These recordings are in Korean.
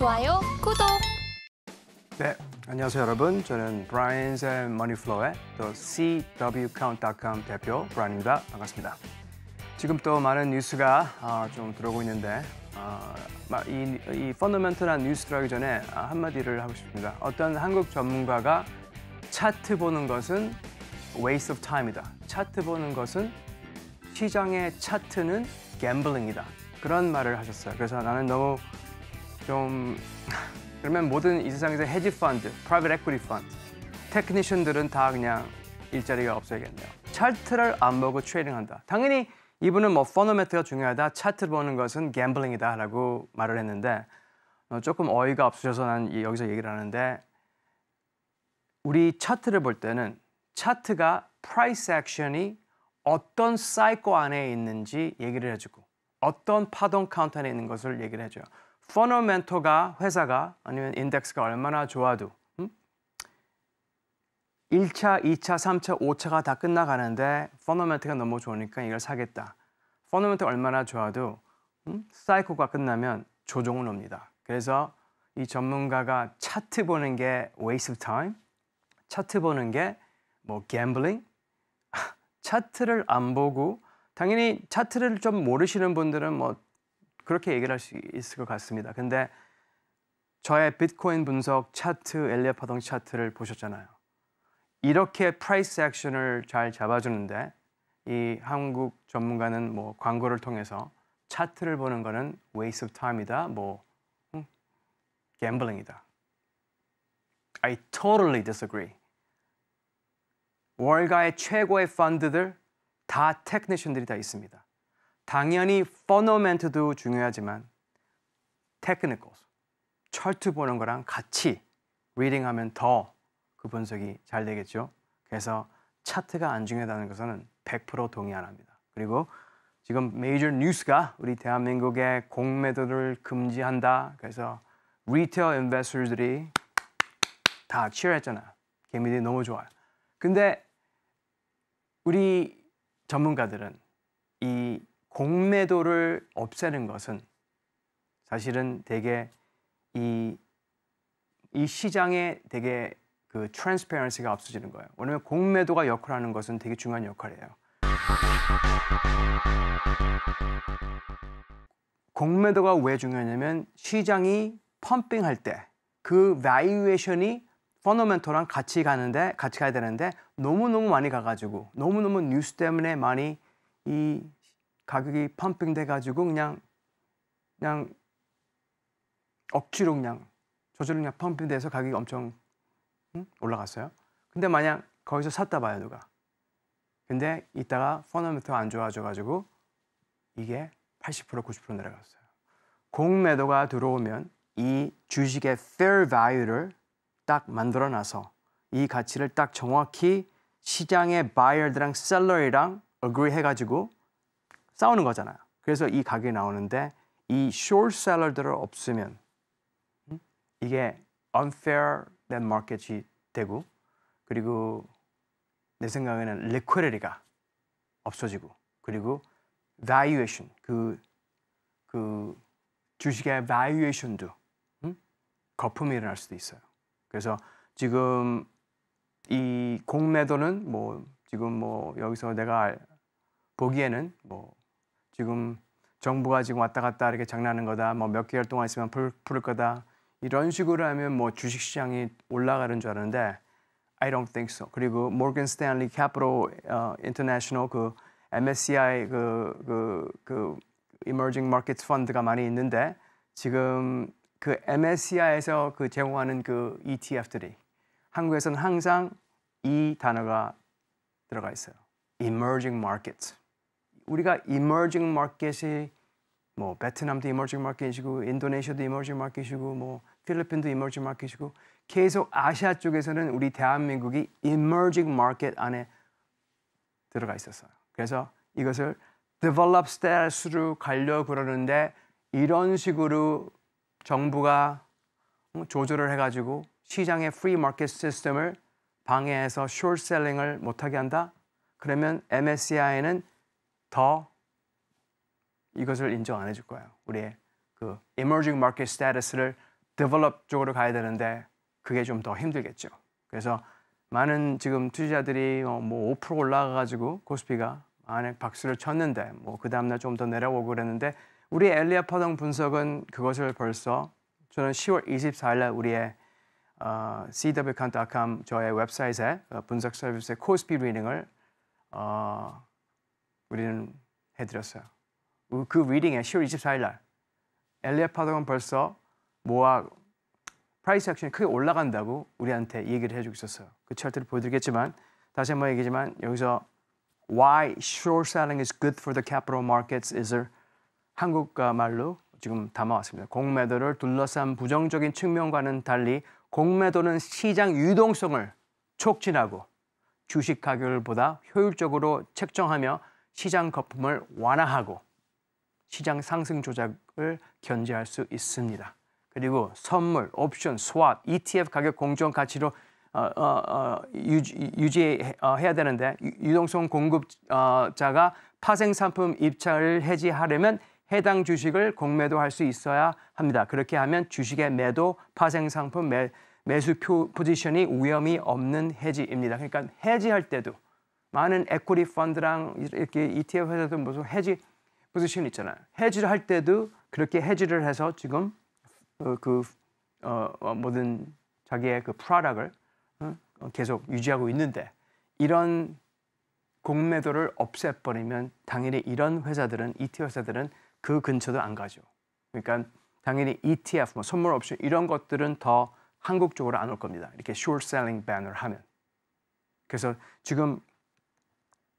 좋아요, 구독. 네, 안녕하세요 여러분. 저는 Brian's Moneyflow의 또 CWCount.com 대표 브라인입니다. 반갑습니다. 지금 또 많은 뉴스가 아, 좀 들어오고 있는데 아, 이, 이 펀더멘털한 뉴스 들어기 전에 한마디를 하고 싶습니다. 어떤 한국 전문가가 차트 보는 것은 waste of time이다. 차트 보는 것은 시장의 차트는 갬블링이다. 그런 말을 하셨어요. 그래서 나는 너무 좀 그러면 모든 이 세상에서 헤지 펀드, 프라이빗 에퀴티 펀드, 테크니션들은 다 그냥 일자리가 없어야겠네요. 차트를 안 보고 트레이딩한다. 당연히 이분은 뭐 퍼너매트가 중요하다, 차트 보는 것은 갬블링이다 라고 말을 했는데 어, 조금 어이가 없으셔서 난 여기서 얘기를 하는데 우리 차트를 볼 때는 차트가 프라이스 액션이 어떤 사이코 안에 있는지 얘기를 해주고 어떤 파동 카운터 안에 있는 것을 얘기를 해줘요. 퍼너멘토가 회사가 아니면 인덱스가 얼마나 좋아도 음? 1차, 2차, 3차, 5차가 다 끝나가는데 퍼너멘트가 너무 좋으니까 이걸 사겠다. 퍼너멘트 얼마나 좋아도 음? 사이코가 끝나면 조종은 옵니다. 그래서 이 전문가가 차트 보는 게 waste of time, 차트 보는 게뭐 gambling, 차트를 안 보고 당연히 차트를 좀 모르시는 분들은 뭐 그렇게 얘기를 할 수 있을 것 같습니다. 근데 저의 비트코인 분석 차트, 엘리엇 파동 차트를 보셨잖아요. 이렇게 프라이스 액션을 잘 잡아주는데 이 한국 전문가는 뭐 광고를 통해서 차트를 보는 거는 waste of time이다, 뭐 음, gambling이다. I totally disagree. 월가의 최고의 펀드들 다 테크니션들이 다 있습니다. 당연히 퍼너멘트도 중요하지만 테크니컬, 철투 보는 거랑 같이 리딩하면 더 그 분석이 잘 되겠죠. 그래서 차트가 안 중요하다는 것은 100% 동의 안 합니다. 그리고 지금 메이저 뉴스가 우리 대한민국의 공매도를 금지한다. 그래서 리테일 인베스터들이 다 치열했잖아. 개미들이 너무 좋아요. 근데 우리 전문가들은 이 공매도를 없애는 것은 사실은 되게 이, 이 시장에 되게 그 트랜스페런시가 없어지는 거예요. 왜냐하면 공매도가 역할하는 것은 되게 중요한 역할이에요. 공매도가 왜 중요하냐면 시장이 펌핑할 때그 바이에이션이 퍼너멘토랑 같이 가는데 같이 가야 되는데 너무너무 많이 가가지고 너무너무 뉴스 때문에 많이 이 가격이 펌핑돼 가지고 그냥 그냥 억지로 그냥 저절로 그냥 펌핑돼서 가격이 엄청 응? 올라갔어요. 근데 만약 거기서 샀다 봐요 누가. 근데 이따가 퍼너미터 안 좋아져 가지고 이게 80% 90% 내려갔어요. 공매도가 들어오면 이 주식의 fair value를 딱 만들어놔서 이 가치를 딱 정확히 시장의 바이어들랑 셀러이랑 agree 해가지고 싸우는 거잖아요. 그래서 이 가격이 나오는데 이 short seller들을 없으면 이게 unfair t h a market이 되고 그리고 내 생각에는 l i i q u d i t y 가 없어지고 그리고 valuation 그, 그 주식의 valuation도 음? 거품이 일어날 수도 있어요. 그래서 지금 이 공매도는 뭐 지금 뭐 여기서 내가 보기에는 뭐 지금 정부가 지금 왔다 갔다 이렇게 장난하는 거다. 뭐 몇 개월 동안 있으면 풀, 풀 거다. 이런 식으로 하면 뭐 주식 시장이 올라가는 줄 알았는데 I don't think so. 그리고 모건 스탠리 캐피털 인터내셔널 그 MSCI 그그 그, 그 Emerging Markets 펀드가 많이 있는데 지금 그 MSCI에서 그 제공하는 그 ETF들이 한국에서는 항상 이 단어가 들어가 있어요. Emerging Markets. 우리가 emerging market이 뭐 베트남도 emerging market이고 인도네시아도 emerging market이고 뭐 필리핀도 emerging market이고 계속 아시아 쪽에서는 우리 대한민국이 emerging market 안에 들어가 있었어요. 그래서 이것을 develop status로 가려 그러는데 이런 식으로 정부가 조절을 해가지고 시장의 free market 시스템을 방해해서 short selling을 못하게 한다? 그러면 MSCI는 더 이것을 인정 안 해줄 거예요. 우리의 그 emerging market status를 develop 쪽으로 가야 되는데 그게 좀 더 힘들겠죠. 그래서 많은 지금 투자들이뭐5% 어, 올라가가지고 고스피가 안에 박수를 쳤는데 뭐그 다음날 좀 더 내려오고 그랬는데 우리 엘리아 파동 분석은 그것을 벌써 저는 10월 24일날 우리의 어, cwcant.com 저의 웹사이트에 어, 분석 서비스의 코스피 리딩을 어, 우리는 해드렸어요. 그 리딩에 10월 24일 날 엘리엇 파동은 벌써 모아 프라이스 액션이 크게 올라간다고 우리한테 얘기를 해주고 있었어요. 그 차트를 보여드리겠지만 다시 한번 얘기지만 여기서 Why short selling is good for the capital markets is 한국가 말로 지금 담아왔습니다. 공매도를 둘러싼 부정적인 측면과는 달리 공매도는 시장 유동성을 촉진하고 주식 가격을 보다 효율적으로 책정하며 시장 거품을 완화하고 시장 상승 조작을 견제할 수 있습니다. 그리고 선물, 옵션, 스왑, ETF 가격 공정 가치로 어, 어, 어, 유지, 해야 되는데 유동성 공급자가 파생 상품 입찰을 해지하려면 해당 주식을 공매도할 수 있어야 합니다. 그렇게 하면 주식의 매도, 파생 상품 매, 매수 포지션이 위험이 없는 해지입니다. 그러니까 해지할 때도 많은 에코리 펀드랑 이렇게 ETF 회사도 무슨 해지 포지션 있잖아요. 해지를 할 때도 그렇게 해지를 해서 지금 어, 그 어, 모든 어, 자기의 그 프로덕을 어, 어, 계속 유지하고 있는데 이런 공매도를 없애버리면 당연히 이런 회사들은 ETF 회사들은 그 근처도 안 가죠. 그러니까 당연히 ETF, 뭐 선물 옵션 이런 것들은 더 한국 쪽으로 안 올 겁니다. 이렇게 short selling ban을 하면. 그래서 지금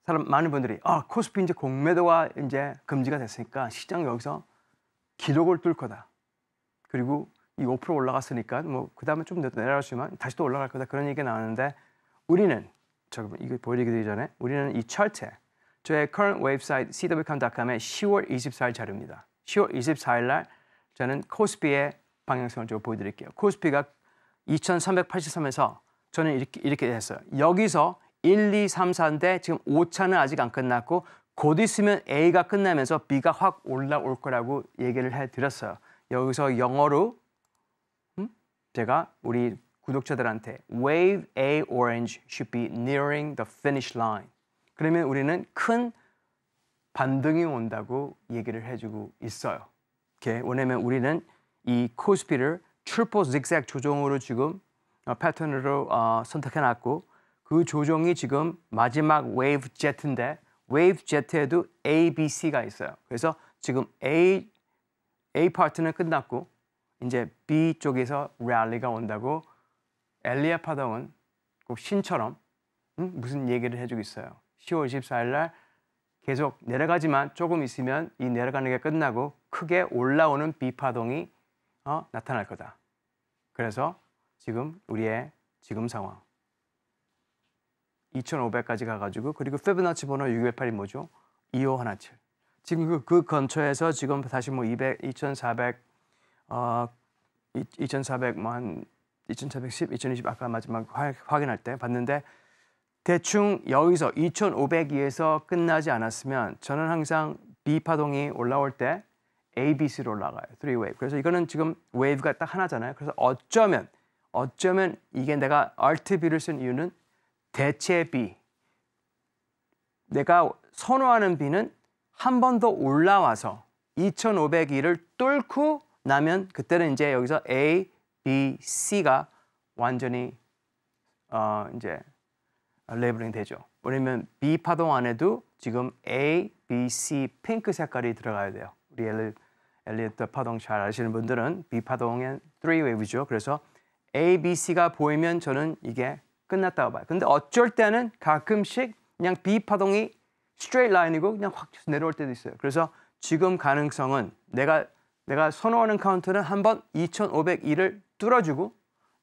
사람 많은 분들이 아 코스피 이제 공매도가 이제 금지가 됐으니까 시장 여기서 기록을 뚫 거다. 그리고 이 5% 올라갔으니까 뭐 그다음에 좀 내려갈 수만 다시 또 올라갈 거다 그런 얘기가 나왔는데 우리는 잠깐 이거 보여드리기 전에 우리는 이철트 저의 current 웹사이트 cwcom.com의 10월 24일 자료입니다. 10월 24일 날 저는 코스피의 방향성을 좀 보여드릴게요. 코스피가 2383에서 저는 이렇게 이렇게 했어요. 여기서 1, 2, 3, 4인데 지금 5차는 아직 안 끝났고 곧 있으면 A가 끝나면서 B가 확 올라올 거라고 얘기를 해드렸어요. 여기서 영어로 음? 제가 우리 구독자들한테 Wave A Orange should be nearing the finish line. 그러면 우리는 큰 반등이 온다고 얘기를 해주고 있어요. 이렇게 왜냐면 우리는 이 코스피를 트리플 직색 조정으로 지금 패턴으로 어, 어, 선택해놨고 그 조종이 지금 마지막 웨이브 제트인데 웨이브 제트에도 A, B, C가 있어요. 그래서 지금 A, A 파트는 끝났고 이제 B 쪽에서 랠리가 온다고 엘리아 파동은 꼭 신처럼 음? 무슨 얘기를 해주고 있어요. 10월 24일 날 계속 내려가지만 조금 있으면 이 내려가는 게 끝나고 크게 올라오는 B 파동이 어? 나타날 거다. 그래서 지금 우리의 지금 상황 2,500까지 가가지고 그리고 페브나치 번호 688이 뭐죠? 2517. 지금 그, 그 근처에서 지금 다시 뭐 200, 2,400, 어, 2,400, 뭐한 2,410, 2,020 아까 마지막 화, 확인할 때 봤는데 대충 여기서 2,500에서 끝나지 않았으면 저는 항상 B 파동이 올라올 때 A, B, C로 올라가요. 3웨이브. 그래서 이거는 지금 웨이브가 딱 하나잖아요. 그래서 어쩌면 어쩌면 이게 내가 r t B를 쓴 이유는 대체비. 내가 선호하는 비는 한 번 더 올라와서 2,500일을 뚫고 나면 그때는 이제 여기서 A, B, C가 완전히 어, 이제 레이블링 되죠. 왜냐면 B 파동 안에도 지금 A, B, C 핑크 색깔이 들어가야 돼요. 우리 엘리, 엘리트 파동 잘 아시는 분들은 B 파동엔 3웨이브죠. 그래서 A, B, C가 보이면 저는 이게 끝났다고 봐요. 근데 어쩔 때는 가끔씩 그냥 비 파동이 스트레이트 라인이고 그냥 확 내려올 때도 있어요. 그래서 지금 가능성은 내가 내가 선호하는 카운트는 한 번 2501을 뚫어주고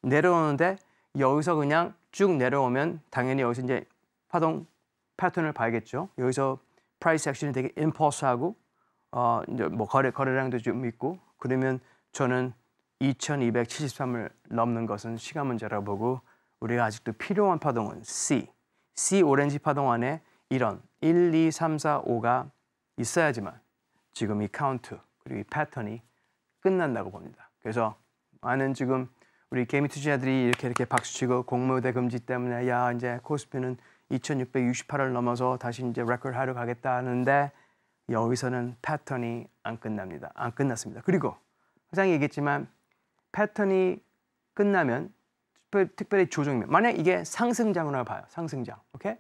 내려오는데 여기서 그냥 쭉 내려오면 당연히 여기서 이제 파동 패턴을 봐야겠죠. 여기서 프라이스 액션이 되게 임펄스하고 어 이제 뭐 거래 거래량도 좀 있고 그러면 저는 2273을 넘는 것은 시간 문제라 고 보고 우리가 아직도 필요한 파동은 C. C 오렌지 파동 안에 이런 1, 2, 3, 4, 5가 있어야지만 지금 이 카운트 그리고 이 패턴이 끝난다고 봅니다. 그래서 많은 지금 우리 개미 투자자들이 이렇게 이렇게 박수치고 공모대 금지 때문에 야 이제 코스피는 2668을 넘어서 다시 이제 레코드 하러 가겠다 하는데 여기서는 패턴이 안 끝납니다. 안 끝났습니다. 그리고 항상 얘기했지만 패턴이 끝나면 특별, 특별히 조정이면 만약 이게 상승장으로 봐요. 상승장. 오케이?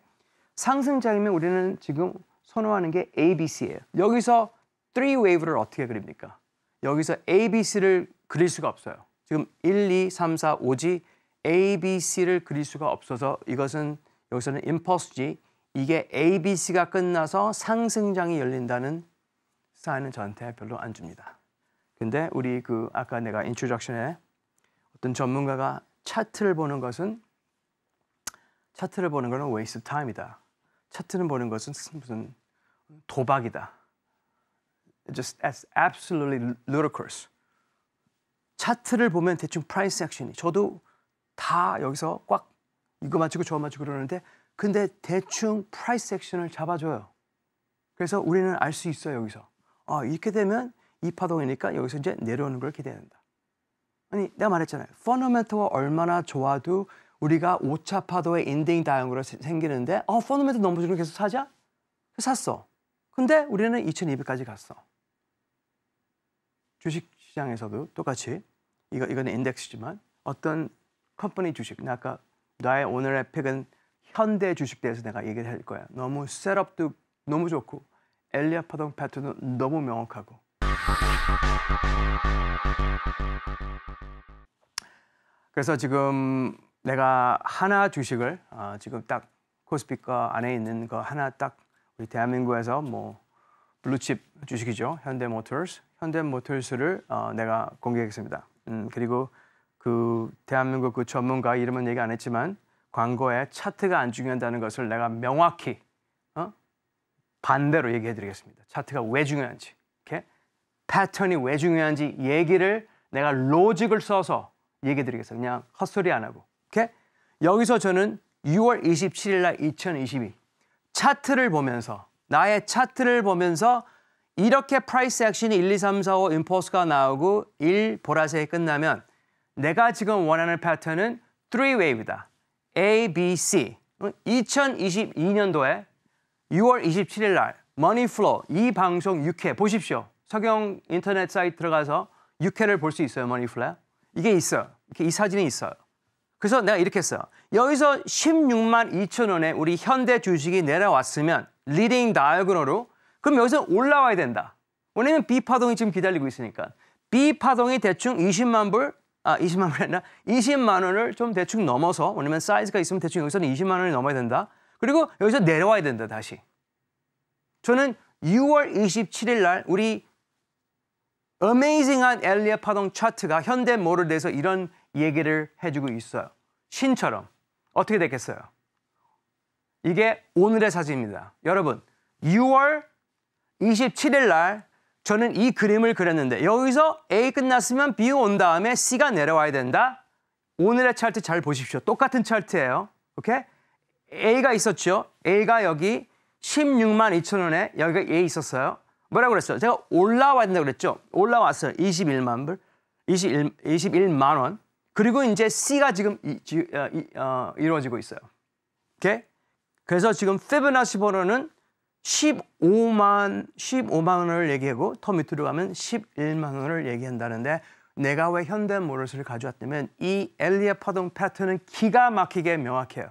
상승장이면 우리는 지금 선호하는 게 ABC예요. 여기서 3웨이브를 어떻게 그립니까? 여기서 ABC를 그릴 수가 없어요. 지금 1, 2, 3, 4, 5지 ABC를 그릴 수가 없어서 이것은 여기서는 임퍼스지 이게 ABC가 끝나서 상승장이 열린다는 사인은 저한테 별로 안 줍니다. 근데 우리 그 아까 내가 인트로덕션에 어떤 전문가가 차트를 보는 것은 차트를 보는 것은 waste of time이다. 차트를 보는 것은 무슨 도박이다. Just as absolutely ludicrous. 차트를 보면 대충 프라이스 액션이 저도 다 여기서 꽉 이거 맞추고 저거 맞추고 그러는데 근데 대충 프라이스 액션을 잡아줘요. 그래서 우리는 알 수 있어요 여기서. 아 이렇게 되면 이 파동이니까 여기서 이제 내려오는 걸 기대한다. 아니 내가 말했잖아요. 펀더멘터가 얼마나 좋아도 우리가 오차 파도의 인딩다이형그로 생기는데 어 펀더멘터 넘어지는 계속 사자? 샀어. 근데 우리는 2200까지 갔어. 주식 시장에서도 똑같이 이거 이거는 인덱스지만 어떤 컴퍼니 주식 아까 나의 오늘의 팩은 현대 주식 대해서 내가 얘기를 할 거야. 너무 셋업도 너무 좋고 엘리아파동 패턴도 너무 명확하고 그래서 지금 내가 하나 주식을 어, 지금 딱 코스피가 안에 있는 거 하나 딱 우리 대한민국에서 뭐 블루칩 주식이죠 현대모터스 현대모터스를 어, 내가 공개했습니다. 음, 그리고 그 대한민국 그 전문가 이름은 얘기 안 했지만 광고에 차트가 안 중요하다는 것을 내가 명확히 어? 반대로 얘기해드리겠습니다. 차트가 왜 중요한지. 패턴이 왜 중요한지 얘기를 내가 로직을 써서 얘기 드리겠어요. 그냥 헛소리 안 하고. 오케이? 여기서 저는 6월 27일 날 2022 차트를 보면서 나의 차트를 보면서 이렇게 프라이스 액션이 1, 2, 3, 4, 5 임포스가 나오고 1 보라색이 끝나면 내가 지금 원하는 패턴은 3웨이브다. A, B, C. 2022년도에 6월 27일 날 머니 플로우 이 방송 6회 보십시오. 석영 인터넷 사이트 들어가서 육회를 볼 수 있어요, 머니플레어. 이게 있어 이렇게 이 사진이 있어요. 그래서 내가 이렇게 했어요. 여기서 16만 2천 원에 우리 현대 주식이 내려왔으면 리딩 다이그너로 그럼 여기서 올라와야 된다. 왜냐면 B 파동이 지금 기다리고 있으니까. B 파동이 대충 20만 불, 아 20만 불이 나 20만 원을 좀 대충 넘어서 왜냐면 사이즈가 있으면 대충 여기서는 20만 원이 넘어야 된다. 그리고 여기서 내려와야 된다 다시. 저는 6월 27일 날 우리 어메이징한 엘리의 파동 차트가 현대 모를드에서 이런 얘기를 해주고 있어요. 신처럼. 어떻게 됐겠어요? 이게 오늘의 사진입니다. 여러분, 6월 27일 날 저는 이 그림을 그렸는데 여기서 A 끝났으면 B 온 다음에 C가 내려와야 된다. 오늘의 차트 잘 보십시오. 똑같은 차트예요. 오케이? A가 있었죠. A가 여기 16만 2천 원에 여기가 A 있었어요. 뭐라고 그랬어요? 제가 올라와야 된다고 그랬죠? 올라왔어요. 21만 불, 21, 21만 원. 그리고 이제 C가 지금 이, 지, 어, 이, 어, 이루어지고 있어요. 오케이? 그래서 지금 피보나치 번호는 15만, 15만 원을 얘기하고 더 밑으로 가면 11만 원을 얘기한다는데 내가 왜 현대 모럴스를 가져왔냐면 이 엘리의 파동 패턴은 기가 막히게 명확해요.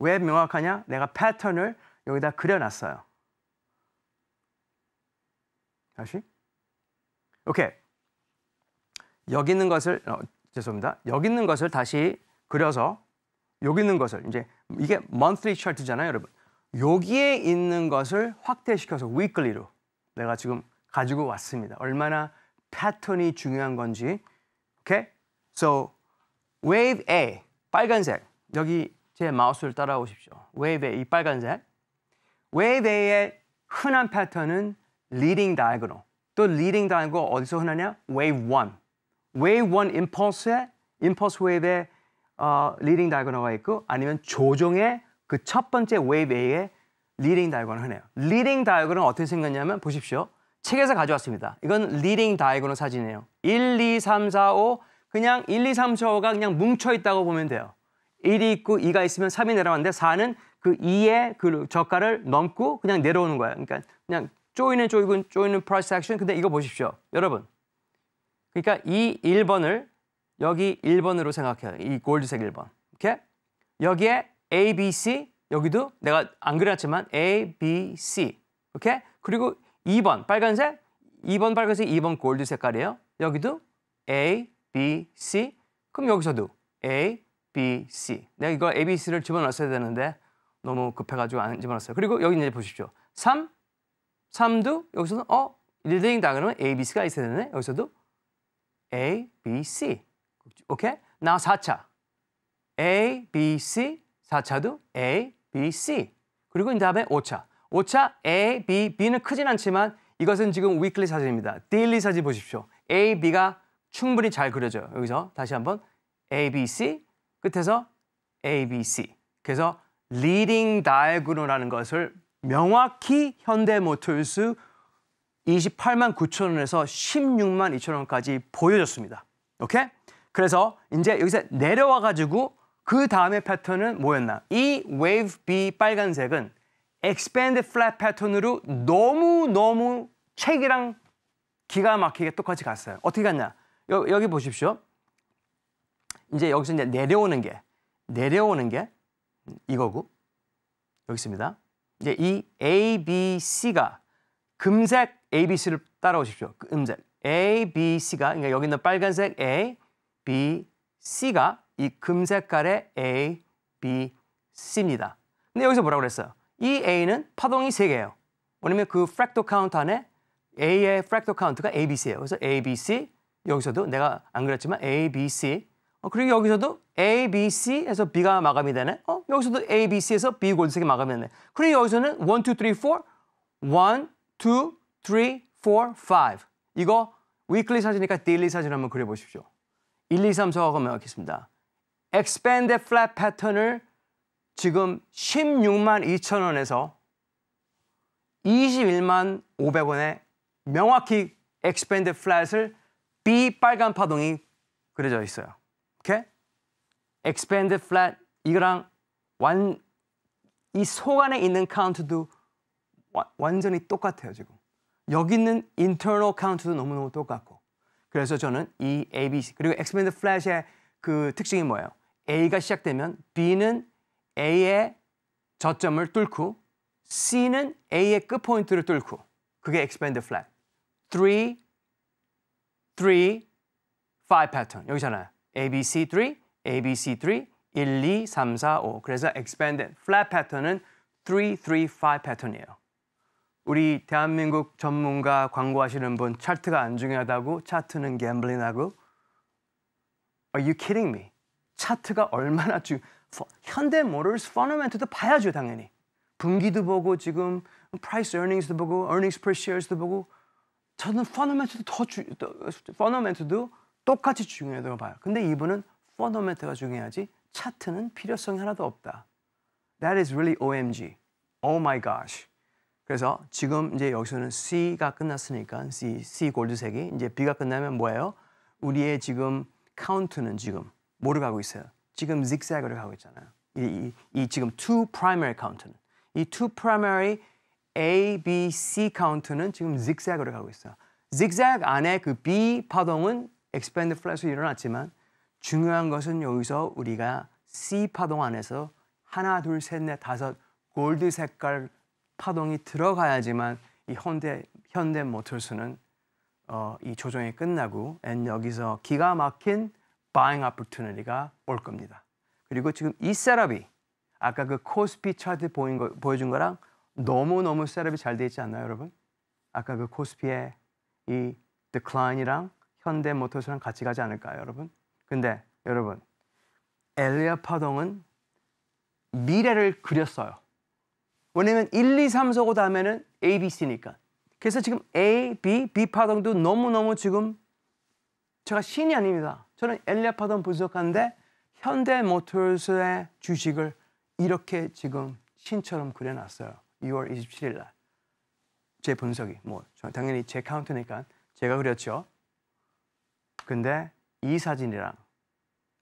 왜 명확하냐? 내가 패턴을 여기다 그려놨어요. 다시. 오케이. 여기 있는 것을 어, 죄송합니다. 여기 있는 것을 다시 그려서 여기 있는 것을 이제 이게 monthly chart잖아요, 여러분. 여기에 있는 것을 확대시켜서 weekly로 내가 지금 가지고 왔습니다. 얼마나 패턴이 중요한 건지. 오케이? So wave A 빨간색. 여기 제 마우스를 따라오십시오. wave A 이 빨간색. wave A의 흔한 패턴은 leading diagonal. 또 leading diagonal 어디서 흔하냐? wave 1. wave 1 impulse에 impulse wave에 어, leading diagonal가 있고 아니면 조정의 그 첫 번째 wave A의 leading diagonal 흔해요. leading diagonal은 어떻게 생겼냐면 보십시오. 책에서 가져왔습니다. 이건 leading diagonal 사진이에요. 1, 2, 3, 4, 5 그냥 1, 2, 3, 4, 5가 그냥 뭉쳐 있다고 보면 돼요. 1이 있고 2가 있으면 3이 내려왔는데 4는 그 2의 그 저가를 넘고 그냥 내려오는 거예요. 그러니까 그냥 조이는 조이군, 조이는 프라이스 액션 근데 이거 보십시오. 여러분. 그러니까 이 1번을 여기 1번으로 생각해요. 이 골드색 1번. 이렇게? 여기에 A, B, C. 여기도 내가 안 그렸지만 A, B, C. 이렇게? 그리고 2번 빨간색. 2번 빨간색, 2번 골드 색깔이에요. 여기도 A, B, C. 그럼 여기서도 A, B, C. 내가 이거 A, B, C를 집어넣었어야 되는데 너무 급해가지고 안 집어넣었어요. 그리고 여기 이제 보십시오. 3, 3두 여기서는 어리딩이다 그러면 A, B, C가 있어야 되네. 여기서도 A, B, C. 오케이? 나 4차. A, B, C. 4차도 A, B, C. 그리고 이 다음에 5차. 5차 A, B, B는 크진 않지만 이것은 지금 위클리 사진입니다. 데일리 사진 보십시오. A, B가 충분히 잘 그려져요. 여기서 다시 한번 A, B, C. 끝에서 A, B, C. 그래서 리딩 다 d i n 라는 것을 명확히 현대모터스 28만 9천 원에서 16만 2천 원까지 보여줬습니다. 오케이? 그래서 이제 여기서 내려와 가지고 그 다음에 패턴은 뭐였나? 이 웨이브 B 빨간색은 expand flat 패턴으로 너무너무 책이랑 기가 막히게 똑같이 갔어요. 어떻게 갔냐? 여, 여기 보십시오. 이제 여기서 이제 내려오는 게 내려오는 게 이거고 여기 있습니다. 이제 이 A, B, C가 금색 A, B, C를 따라오십시오. 금색 그 A, B, C가 그러니까 여기 있는 빨간색 A, B, C가 이 금색깔의 A, B, C입니다. 근데 여기서 뭐라고 그랬어요? 이 A는 파동이 3개예요. 왜냐면 그 프랙토 카운트 안에 A의 프랙토 카운트가 A, B, C예요. 그래서 A, B, C 여기서도 내가 안 그랬지만 A, B, C 어, 그리고 여기서도 A, B, C에서 B가 마감이 되네. 어, 여기서도 A, B, C에서 B 골드색이 마감이 되네. 그리고 여기서는 1, 2, 3, 4. 1, 2, 3, 4, 5. 이거 위클리 사진이니까 데일리 사진 한번 그려보십시오. 1, 2, 3, 4하고 명확했습니다. Expanded Flat 패턴을 지금 16만 2천 원에서 21만 500원에 명확히 Expanded Flat을 B 빨간 파동이 그려져 있어요. 오케이? expanded flat 이거랑 완이속 안에 있는 카운트도 완전히 똑같아요 지금 여기 있는 internal count도 너무너무 똑같고 그래서 저는 이 A, B, C 그리고 expanded f l a s 의그 특징이 뭐예요? A가 시작되면 B는 A의 저점을 뚫고 C는 A의 끝 포인트를 뚫고 그게 expanded flat 3, 3, 5 패턴 여기잖아요 ABC3, ABC3, 1, 2, 3, 4, 5. 그래서 expanded flat 패턴은 3, 3, 5 패턴이에요. 우리 대한민국 전문가 광고하시는 분 차트가 안 중요하다고 차트는 갬블링하고 Are you kidding me? 차트가 얼마나 중 현대 모럴스 퍼너멘트도 봐야죠 당연히 분기도 보고 지금 price earnings도 보고 earnings per shares도 보고 저는 퍼너멘트도 더 주, 더, 퍼너멘트도 똑같이 중요하다고 봐요. 근데 이분은 펀더멘트가 중요하지 차트는 필요성이 하나도 없다. That is really OMG. Oh my gosh. 그래서 지금 이제 여기서는 C가 끝났으니까 C, C 골드색이 이제 B가 끝나면 뭐예요? 우리의 지금 카운트는 지금 뭐로 가고 있어요? 지금 z i g z a g 으로 가고 있잖아요. 이, 이, 이 지금 two primary 카운트는이 two primary A, B, C 카운트는 지금 z i g z a g 으로 가고 있어요. zigzag 안에 그 B 파동은 e 스 p a n d f l 로 일어났지만 중요한 것은 여기서 우리가 C 파동 안에서 하나, 둘, 셋, 넷, 다섯 골드 색깔 파동이 들어가야지만 이 현대 현대 모터스는 어, 이 조정이 끝나고 a 여기서 기가 막힌 바잉 아프트 g 리가올 겁니다. 그리고 지금 이 셋업이 아까 그 코스피 차트 보인 거, 보여준 거랑 너무너무 셋업이 잘돼 있지 않나요, 여러분? 아까 그 코스피의 이 decline이랑 현대 모터스랑 같이 가지 않을까요, 여러분? 근데 여러분, 엘리아 파동은 미래를 그렸어요. 왜냐면 1, 2, 3, 4 5 다음에는 A, B, C니까. 그래서 지금 A, B, B 파동도 너무너무 지금 제가 신이 아닙니다. 저는 엘리아 파동 분석하는데 현대 모터스의 주식을 이렇게 지금 신처럼 그려놨어요. 6월 27일 날. 제 분석이. 뭐, 당연히 제 카운트니까 제가 그렸죠. 근데 이 사진이랑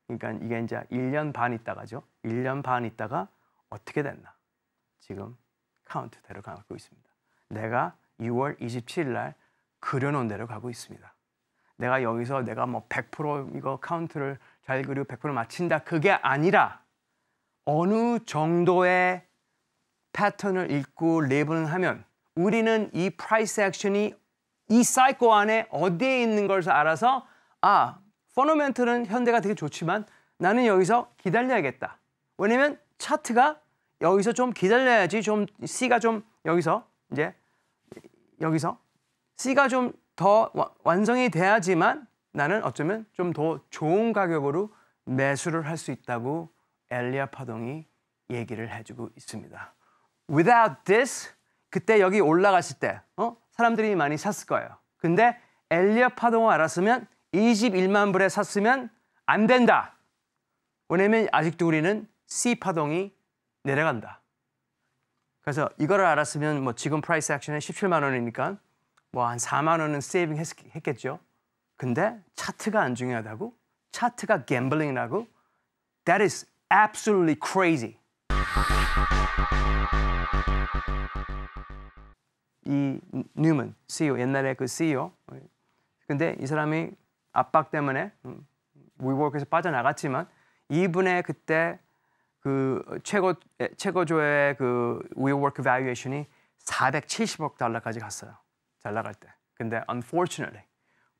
그러니까 이게 이제 1년 반 있다가죠. 1년 반 있다가 어떻게 됐나? 지금 카운트대로 가고 있습니다. 내가 6월 27일 날 그려놓은 대로 가고 있습니다. 내가 여기서 내가 뭐 100% 이거 카운트를 잘 그리고 100% 맞힌다 그게 아니라 어느 정도의 패턴을 읽고 레벨을 하면 우리는 이 프라이스 액션이 이 사이코 안에 어디에 있는 걸 알아서 아, 퍼너멘트는 현대가 되게 좋지만 나는 여기서 기다려야겠다. 왜냐면 차트가 여기서 좀 기다려야지 좀 C가 좀 여기서 이제 여기서 C가 좀 더 완성이 돼야지만 나는 어쩌면 좀 더 좋은 가격으로 매수를 할 수 있다고 엘리아 파동이 얘기를 해주고 있습니다. Without this, 그때 여기 올라갔을 때 어? 사람들이 많이 샀을 거예요. 근데 엘리아 파동을 알았으면 21만 불에 샀으면 안 된다. 왜냐면 아직도 우리는 C 파동이 내려간다. 그래서 이거를 알았으면 뭐 지금 프라이스 액션에 17만 원이니까 뭐 한 4만 원은 세이빙 했겠죠. 근데 차트가 안 중요하다고? 차트가 갬블링이라고? That is absolutely crazy. 이 뉴먼 CEO 옛날에 그 CEO 근데 이 사람이 압박 때문에 음, 음, 위워크에서 빠져나갔지만 이분의 그때 그 최고 최고조의 그 위워크 v a l 이션 t i o n 이 470억 달러까지 갔어요. 잘 나갈 때. 근데 unfortunately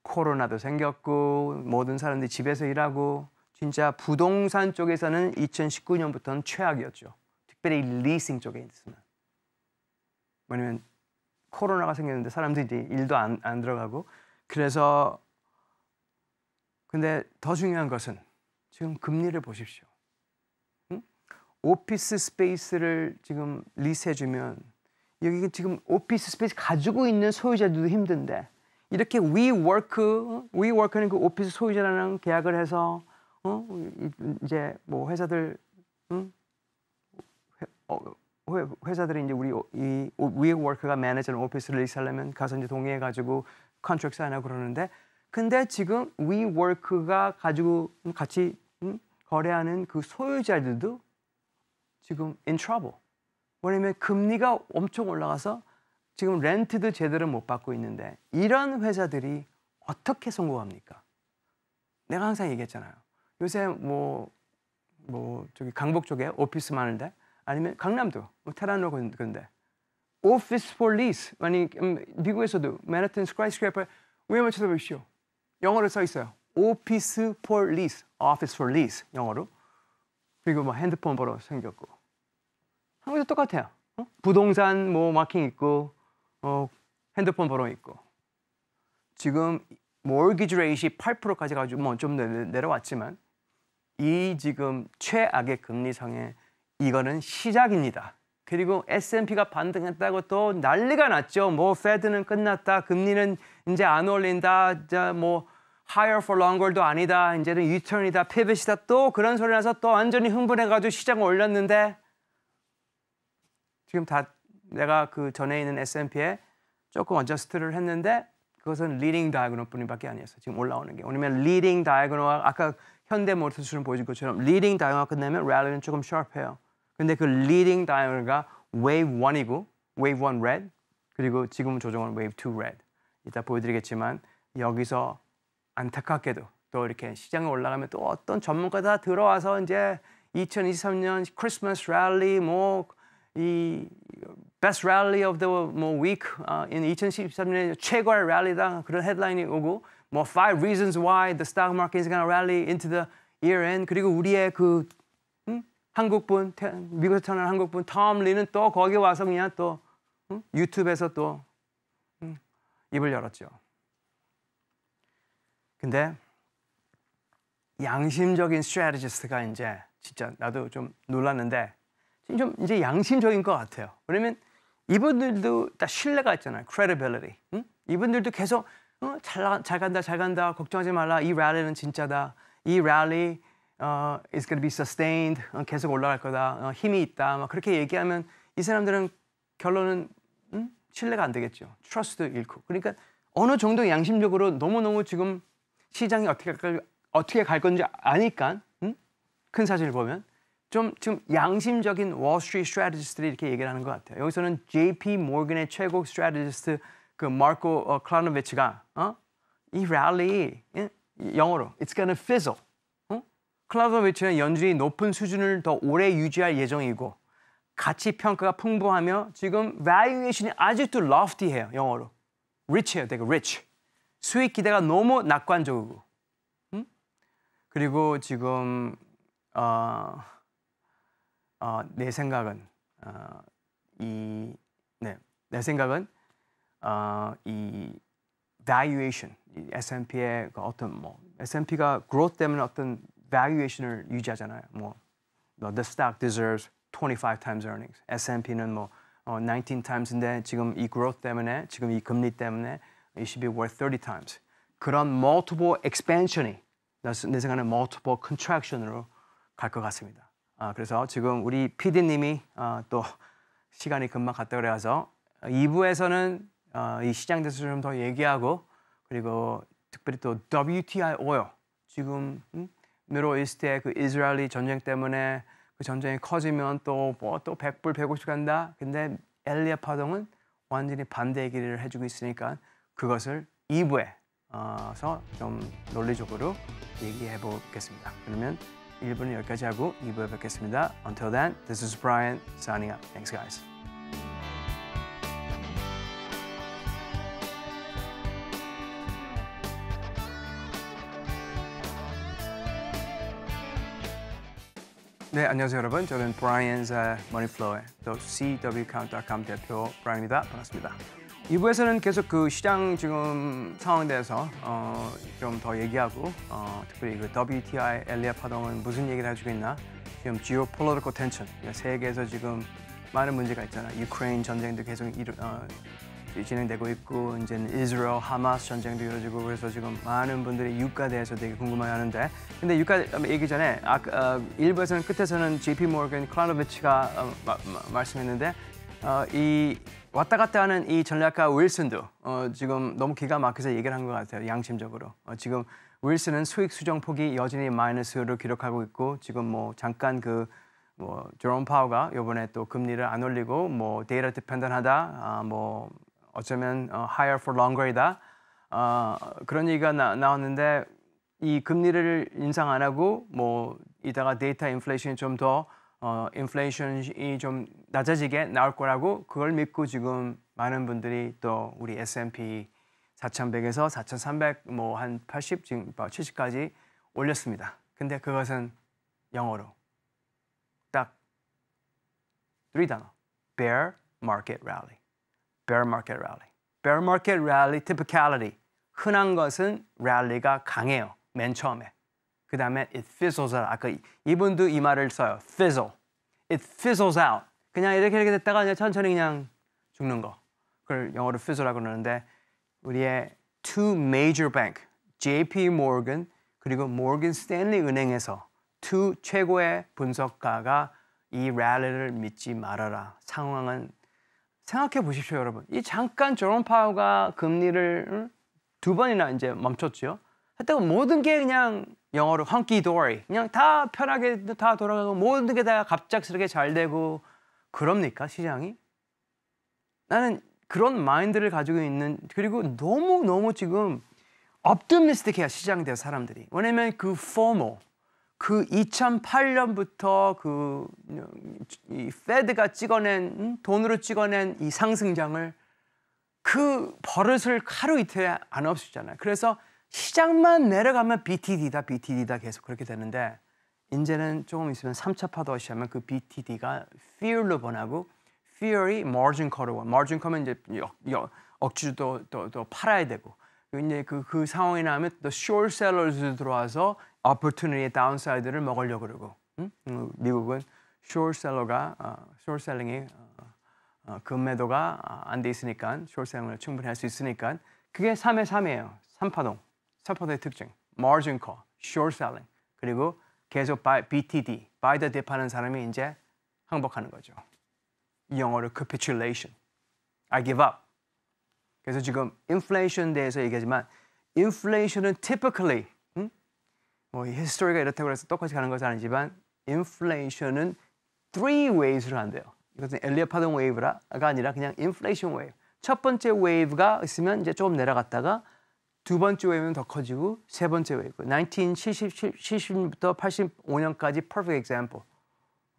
코로나도 생겼고 모든 사람들이 집에서 일하고 진짜 부동산 쪽에서는 2019년부터는 최악이었죠. 특별히 리싱 쪽에 있으면. 뭐냐면 코로나가 생겼는데 사람들이 일도 안, 안 들어가고 그래서 근데 더 중요한 것은 지금 금리를 보십시오. 응? 오피스 스페이스를 지금 리스해주면 여기 지금 오피스 스페이스 가지고 있는 소유자들도 힘든데 이렇게 위 e 크위 r 크는그 오피스 소유자라는 계약을 해서 어? 이제 뭐 회사들 응? 회, 어, 회사들이 이제 우리 이 w e 크가 매니저는 오피스를 리스하려면 가서 이제 동의해가지고 컨트랙트 사인하고 그러는데 근데 지금 WeWork가 가지고 같이 음, 거래하는 그 소유자들도 지금 in trouble. 왜냐면 금리가 엄청 올라가서 지금 렌트도 제대로 못 받고 있는데 이런 회사들이 어떻게 성공합니까? 내가 항상 얘기했잖아요. 요새 뭐뭐 뭐 저기 강북 쪽에 오피스 많은데 아니면 강남도 뭐 테라노 근데 오피스 폴리스 아니 음, 미국에서도 맨해튼 스크라이스크래퍼 위험을 다보십시오 영어로 써 있어요. 오피스 i 리스, f 피스 l 리스 영어로. 그리고 뭐 핸드폰 번호 생겼고. 한국도 똑같아요. 어? 부동산 뭐 마킹 있고, 어, 핸드폰 번호 있고. 지금 m 기 r t g a 8%까지 가지고 뭐 좀 내려왔지만 이 지금 최악의 금리상에 이거는 시작입니다. 그리고 S&P가 반등했다고 또 난리가 났죠. 뭐 페드는 끝났다. 금리는 이제 안 올린다. 자, 뭐 higher for longer도 아니다. 이제는 u u t r n 이다 p 피벳이다. 또 그런 소리 나서 또 완전히 흥분해가지고 시장을 올렸는데 지금 다 내가 그 전에 있는 S&P에 조금 어저스트를 했는데 그것은 leading diagonal 뿐이밖에 아니었어 지금 올라오는 게. 왜냐면 leading diagonal 아까 현대 모터스를 보여준 것처럼 leading diagonal 끝나면 rally는 조금 sharp해요. 근데 그 leading diagonal가 wave 1이고 wave 1 red 그리고 지금 조정은 wave 2 red. 이따 보여드리겠지만 여기서 안타깝게도 또 이렇게 시장에 올라가면 또 어떤 전문가 다 들어와서 이제 2023년 크리스마스 랠리 뭐이 best rally of the 뭐 week 어, in 2023년 최고의 랠리다 그런 헤드라인이 오고 뭐 five reasons why the stock market is gonna rally into the year end 그리고 우리의 그 음? 한국분 태, 미국에서 태어난 한국분 톰 리는 또 거기 와서 그냥 또 음? 유튜브에서 또 음? 입을 열었죠. 근데 양심적인 스트레티지스트가 이제 진짜 나도 좀 놀랐는데 좀 이제 양심적인 것 같아요. 왜냐면 이분들도 다 신뢰가 있잖아요. credibility. 응? 이분들도 계속 어, 잘, 잘 간다, 잘 간다, 걱정하지 말라. 이 랠리는 진짜다. 이 랠리 어, is going to be sustained. 어, 계속 올라갈 거다. 어, 힘이 있다. 막 그렇게 얘기하면 이 사람들은 결론은 응? 신뢰가 안 되겠죠. 트러스도 잃고. 그러니까 어느 정도 양심적으로 너무너무 지금 시장이 어떻게 갈, 어떻게 갈 건지 아니까 음? 큰 사진을 보면 좀 지금 양심적인 월스트리트 스트래티스트들이 이렇게 얘기를 하는 것 같아요. 여기서는 JP 모건의 최고 스트래티스트그 마르코 어, 클라노비치가 어? 이 랠리 예? 영어로 it's gonna fizzle. 어? 클라노비치는 연준이 높은 수준을 더 오래 유지할 예정이고 가치 평가가 풍부하며 지금 valuation이 아직도 lofty해요 영어로 rich해요 되게 rich. 수익 기대가 너무 낙관적이고 음? 그리고 지금 어, 어, 내 생각은 어, 이, 네, 내 생각은 어, 이 valuation, S&P의 그 어떤 뭐 S&P가 growth 때문에 어떤 valuation을 유지하잖아요. 뭐 the stock deserves 25 times earnings. S&P는 뭐 어, 19 times인데 지금 이 growth 때문에 지금 이 금리 때문에 it should be worth 30 times. 그런 multiple expansion이 내 생각에는 multiple contraction으로 갈 것 같습니다. 아, 그래서 지금 우리 PD님이 아, 또 시간이 금방 갔다 그래서 2부에서는 아, 이 시장 대해서 좀더 얘기하고 그리고 특별히 또 WTI 오요 지금 음? 미로이스트의 그 이스라엘이 전쟁 때문에 그 전쟁이 커지면 또 뭐또 뭐, 또 100불 150 간다. 근데 엘리아 파동은 완전히 반대 얘기를 해주고 있으니까 그것을 2부에서 어, 좀 논리적으로 얘기해 보겠습니다. 그러면 1부는 여기까지 하고 2부에 뵙겠습니다. Until then, this is Brian signing up. Thanks, guys. 네, 안녕하세요 여러분. 저는 브라이언즈 머니플로의 어, 또 CWCount.com 대표 브라이언입니다. 반갑습니다. 2부에서는 계속 그 시장 지금 상황에 대해서 어, 좀 더 얘기하고 어, 특별히 그 WTI 엘리아 파동은 무슨 얘기를 해주고 있나 지금 지오 폴로 o l 텐 t 세계에서 지금 많은 문제가 있잖아 유크레인 전쟁도 계속 이루, 어, 진행되고 있고 이제 이스라엘 하마스 전쟁도 이어지고 그래서 지금 많은 분들이 유가 대해서 되게 궁금해하는데 근데 유가 얘기 전에 아 그, 어, 일부에서는 끝에서는 JP 모건 클라노비치가 어, 말씀했는데 어, 이 왔다 갔다 하는 이 전략가 윌슨도 어, 지금 너무 기가 막혀서 얘기를 한 것 같아요. 양심적으로. 어, 지금 윌슨은 수익 수정 폭이 여전히 마이너스를 기록하고 있고 지금 뭐 잠깐 그 뭐드런 파워가 이번에 또 금리를 안 올리고 뭐 데이터 디펜던하다 아, 뭐 어쩌면 어, higher for longer이다 아, 그런 얘기가 나, 나왔는데 이 금리를 인상 안 하고 뭐 이따가 데이터 인플레이션이 좀더 어, 인플레이션이 좀 낮아지게 나올 거라고 그걸 믿고 지금 많은 분들이 또 우리 S&P 4,100에서 4,300 뭐 한 80, 지금 70까지 뭐 올렸습니다. 근데 그것은 영어로 딱 3단어. bear market rally. bear market rally. bear market rally typicality. 흔한 것은 r a l l y 가 강해요. 맨 처음에. 그 다음에 it fizzles out. 아까 이분도 이 말을 써요. fizzle. It fizzles out. 그냥 이렇게 이렇게 됐다가 그냥 천천히 그냥 죽는 거. 그걸 영어로 fizzle라고 그러는데 우리의 two major bank, JP Morgan 그리고 Morgan Stanley 은행에서 t 최고의 분석가가 이 랠리를 믿지 말아라. 상황은 생각해 보십시오, 여러분. 이 잠깐 저런 파워가 금리를 두 번이나 이제 멈췄죠. 하여튼 모든 게 그냥 영어로 h 키 n k y d o 그냥 다 편하게 다 돌아가고 모든 게 다 갑작스럽게 잘 되고 그럽니까 시장이? 나는 그런 마인드를 가지고 있는 그리고 너무 너무 지금 업티미스틱해요 시장 대 사람들이 왜냐면 그 f 모그 2008년부터 그이 페드가 찍어낸 돈으로 찍어낸 이 상승장을 그 버릇을 하루 이틀에 안 없었잖아요. 그래서 시장만 내려가면 BTD다, BTD다 계속 그렇게 되는데 이제는 조금 있으면 3차 파도가 시작하면 그 BTD가 fear로 변하고 fear이 margin call로 와. margin call면 이제 역, 역, 억지로 또, 또, 또 팔아야 되고 이제 그, 그 상황이 나면 또 short s e l l e r s 들어와서 opportunity의 downside를 먹으려고 그러고 응? 음, 미국은 short seller가 어, short selling이 어, 어, 금매도가 어, 안돼 있으니까 short selling을 충분히 할 수 있으니까 그게 3의 3이에요. 3파동. 서포트의 특징, margin call, short selling, 그리고 계속 buy, BTD, buy the dip 하는 사람이 이제 항복하는 거죠. 이 영어로 capitulation, I give up. 그래서 지금 inflation 대해서 얘기하지만 inflation은 typically 음? 뭐 히스토리가 이렇다고 해서 똑같이 가는 것은 아니지만 inflation은 three ways로 한대요. 이것은 엘리어파동 웨이브라가 아니라 그냥 inflation wave. 첫 번째 웨이브가 있으면 이제 조금 내려갔다가 두 번째 웨이브는 더 커지고 세 번째 웨이브 1970년부터 85년까지 퍼 e r f e c t x a m p l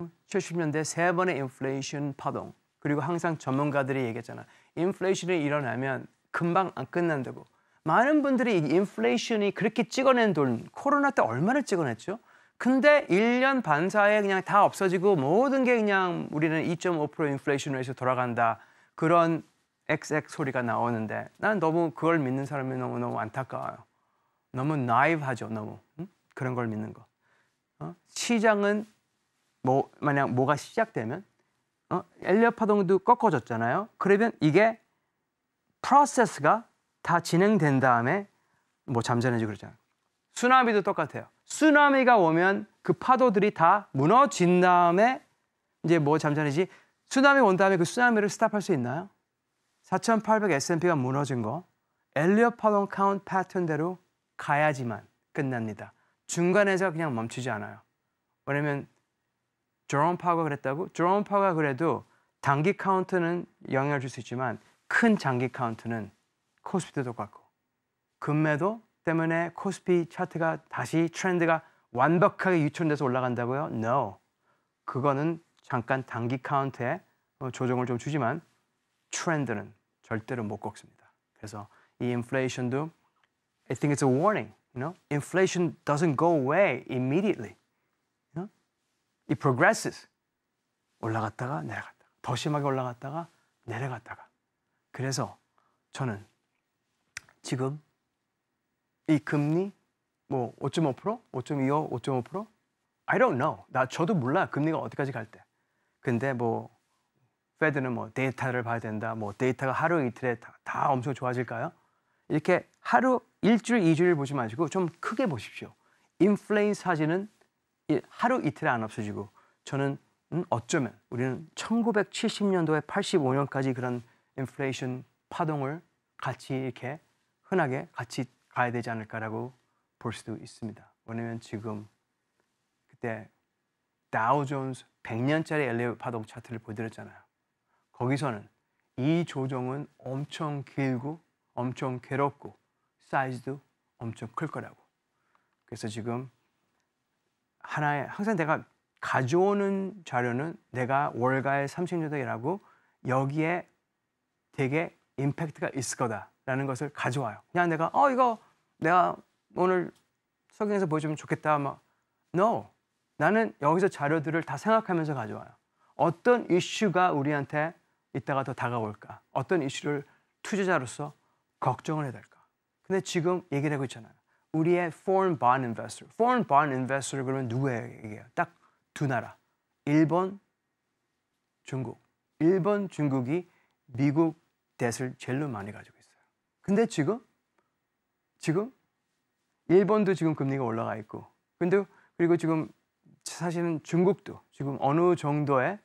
e 70년대 세 번의 인플레이션 파동 그리고 항상 전문가들이 얘기했잖아 인플레이션이 일어나면 금방 안 끝난다고 많은 분들이 인플레이션이 그렇게 찍어낸 돈 코로나 때 얼마나 찍어냈죠? 근데 1년 반 사이에 그냥 다 없어지고 모든 게 그냥 우리는 2.5%인플레이션으로해서 돌아간다 그런 XX 소리가 나오는데 난 너무 그걸 믿는 사람이 너무너무 안타까워요. 너무 나이브하죠, 너무. 응? 그런 걸 믿는 거. 어? 시장은 뭐 만약 뭐가 시작되면 어? 엘리엇 파동도 꺾어졌잖아요. 그러면 이게 프로세스가 다 진행된 다음에 뭐잠재는지 그러잖아요. 수나미도 똑같아요. 수나미가 오면 그 파도들이 다 무너진 다음에 이제 뭐잠재는지수나미온 다음에 그수나미를 스탑할 수 있나요? 4,800 S&P가 무너진 거 엘리엇 파동 카운트 패턴대로 가야지만 끝납니다. 중간에서 그냥 멈추지 않아요. 왜냐면 조런 파가 그랬다고? 조런 파가 워 그래도 단기 카운트는 영향을 줄 수 있지만 큰 장기 카운트는 코스피도 똑같고 금매도 때문에 코스피 차트가 다시 트렌드가 완벽하게 유출돼서 올라간다고요? No. 그거는 잠깐 단기 카운트에 어, 조정을 좀 주지만 트렌드는 절대로 못 꺾습니다. 그래서 이 인플레이션도 I think it's a warning. You know, inflation doesn't go away immediately. You know? It progresses. 올라갔다가 내려갔다가 더 심하게 올라갔다가 내려갔다가 그래서 저는 지금 이 금리 뭐 5.5%, 5.25, 5.5% I don't know. 나 저도 몰라. 금리가 어디까지 갈 때. 근데 뭐 패드는 뭐 데이터를 봐야 된다. 뭐 데이터가 하루 이틀에 다, 다 엄청 좋아질까요? 이렇게 하루 일주일, 이주일 보지 마시고 좀 크게 보십시오. 인플레인 사진은 하루 이틀에 안 없어지고 저는 음, 어쩌면 우리는 1970년도에 85년까지 그런 인플레이션 파동을 같이 이렇게 흔하게 같이 가야 되지 않을까라고 볼 수도 있습니다. 왜냐면 지금 그때 다우존스 100년짜리 엘리베이터 파동 차트를 보여드렸잖아요. 거기서는 이 조정은 엄청 길고 엄청 괴롭고 사이즈도 엄청 클 거라고. 그래서 지금 하나의 항상 내가 가져오는 자료는 내가 월가의 3 0년대라고 여기에 되게 임팩트가 있을 거다라는 것을 가져와요. 그냥 내가 어 이거 내가 오늘 서경에서 보여주면 좋겠다 막 no 나는 여기서 자료들을 다 생각하면서 가져와요. 어떤 이슈가 우리한테 이따가 더 다가올까? 어떤 이슈를 투자자로서 걱정을 해야 될까? 근데 지금 얘기를 하고 있잖아요. 우리의 foreign bond investor. foreign bond investor 그러면 누구예요? 딱 두 나라. 일본, 중국. 일본, 중국이 미국 대을 제일 많이 가지고 있어요. 근데 지금 지금 일본도 지금 금리가 올라가 있고. 근데 그리고 지금 사실은 중국도 지금 어느 정도의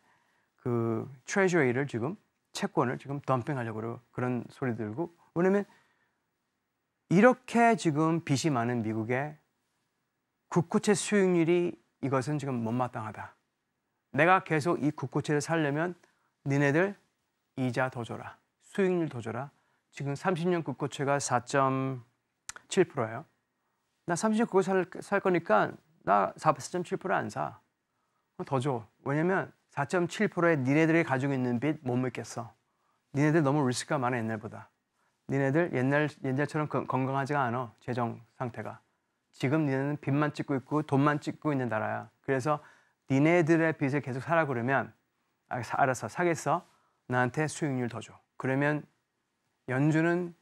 그 트레저리를 지금 채권을 지금 덤핑하려고 그런 소리 들고 왜냐면 이렇게 지금 빚이 많은 미국의 국고채 수익률이 이것은 지금 못마땅하다. 내가 계속 이 국고채를 살려면 니네들 이자 더 줘라. 수익률 더 줘라. 지금 30년 국고채가 4.7%예요. 나 30년 국고채 살, 살 거니까 나 4.7%안 사. 더 줘. 왜냐면 4.7%의 니네들이 가지고 있는 빚못 묻겠어. 니네들 너무 리스크가 많아 옛날보다. 니네들 옛날 옛날처럼 건강하지가 않아 재정 상태가. 지금 니네는 빚만 찍고 있고 돈만 찍고 있는 나라야. 그래서 니네들의 빚을 계속 사라 그러면 아, 알아서 사겠어. 나한테 수익률 더 줘. 그러면 연준은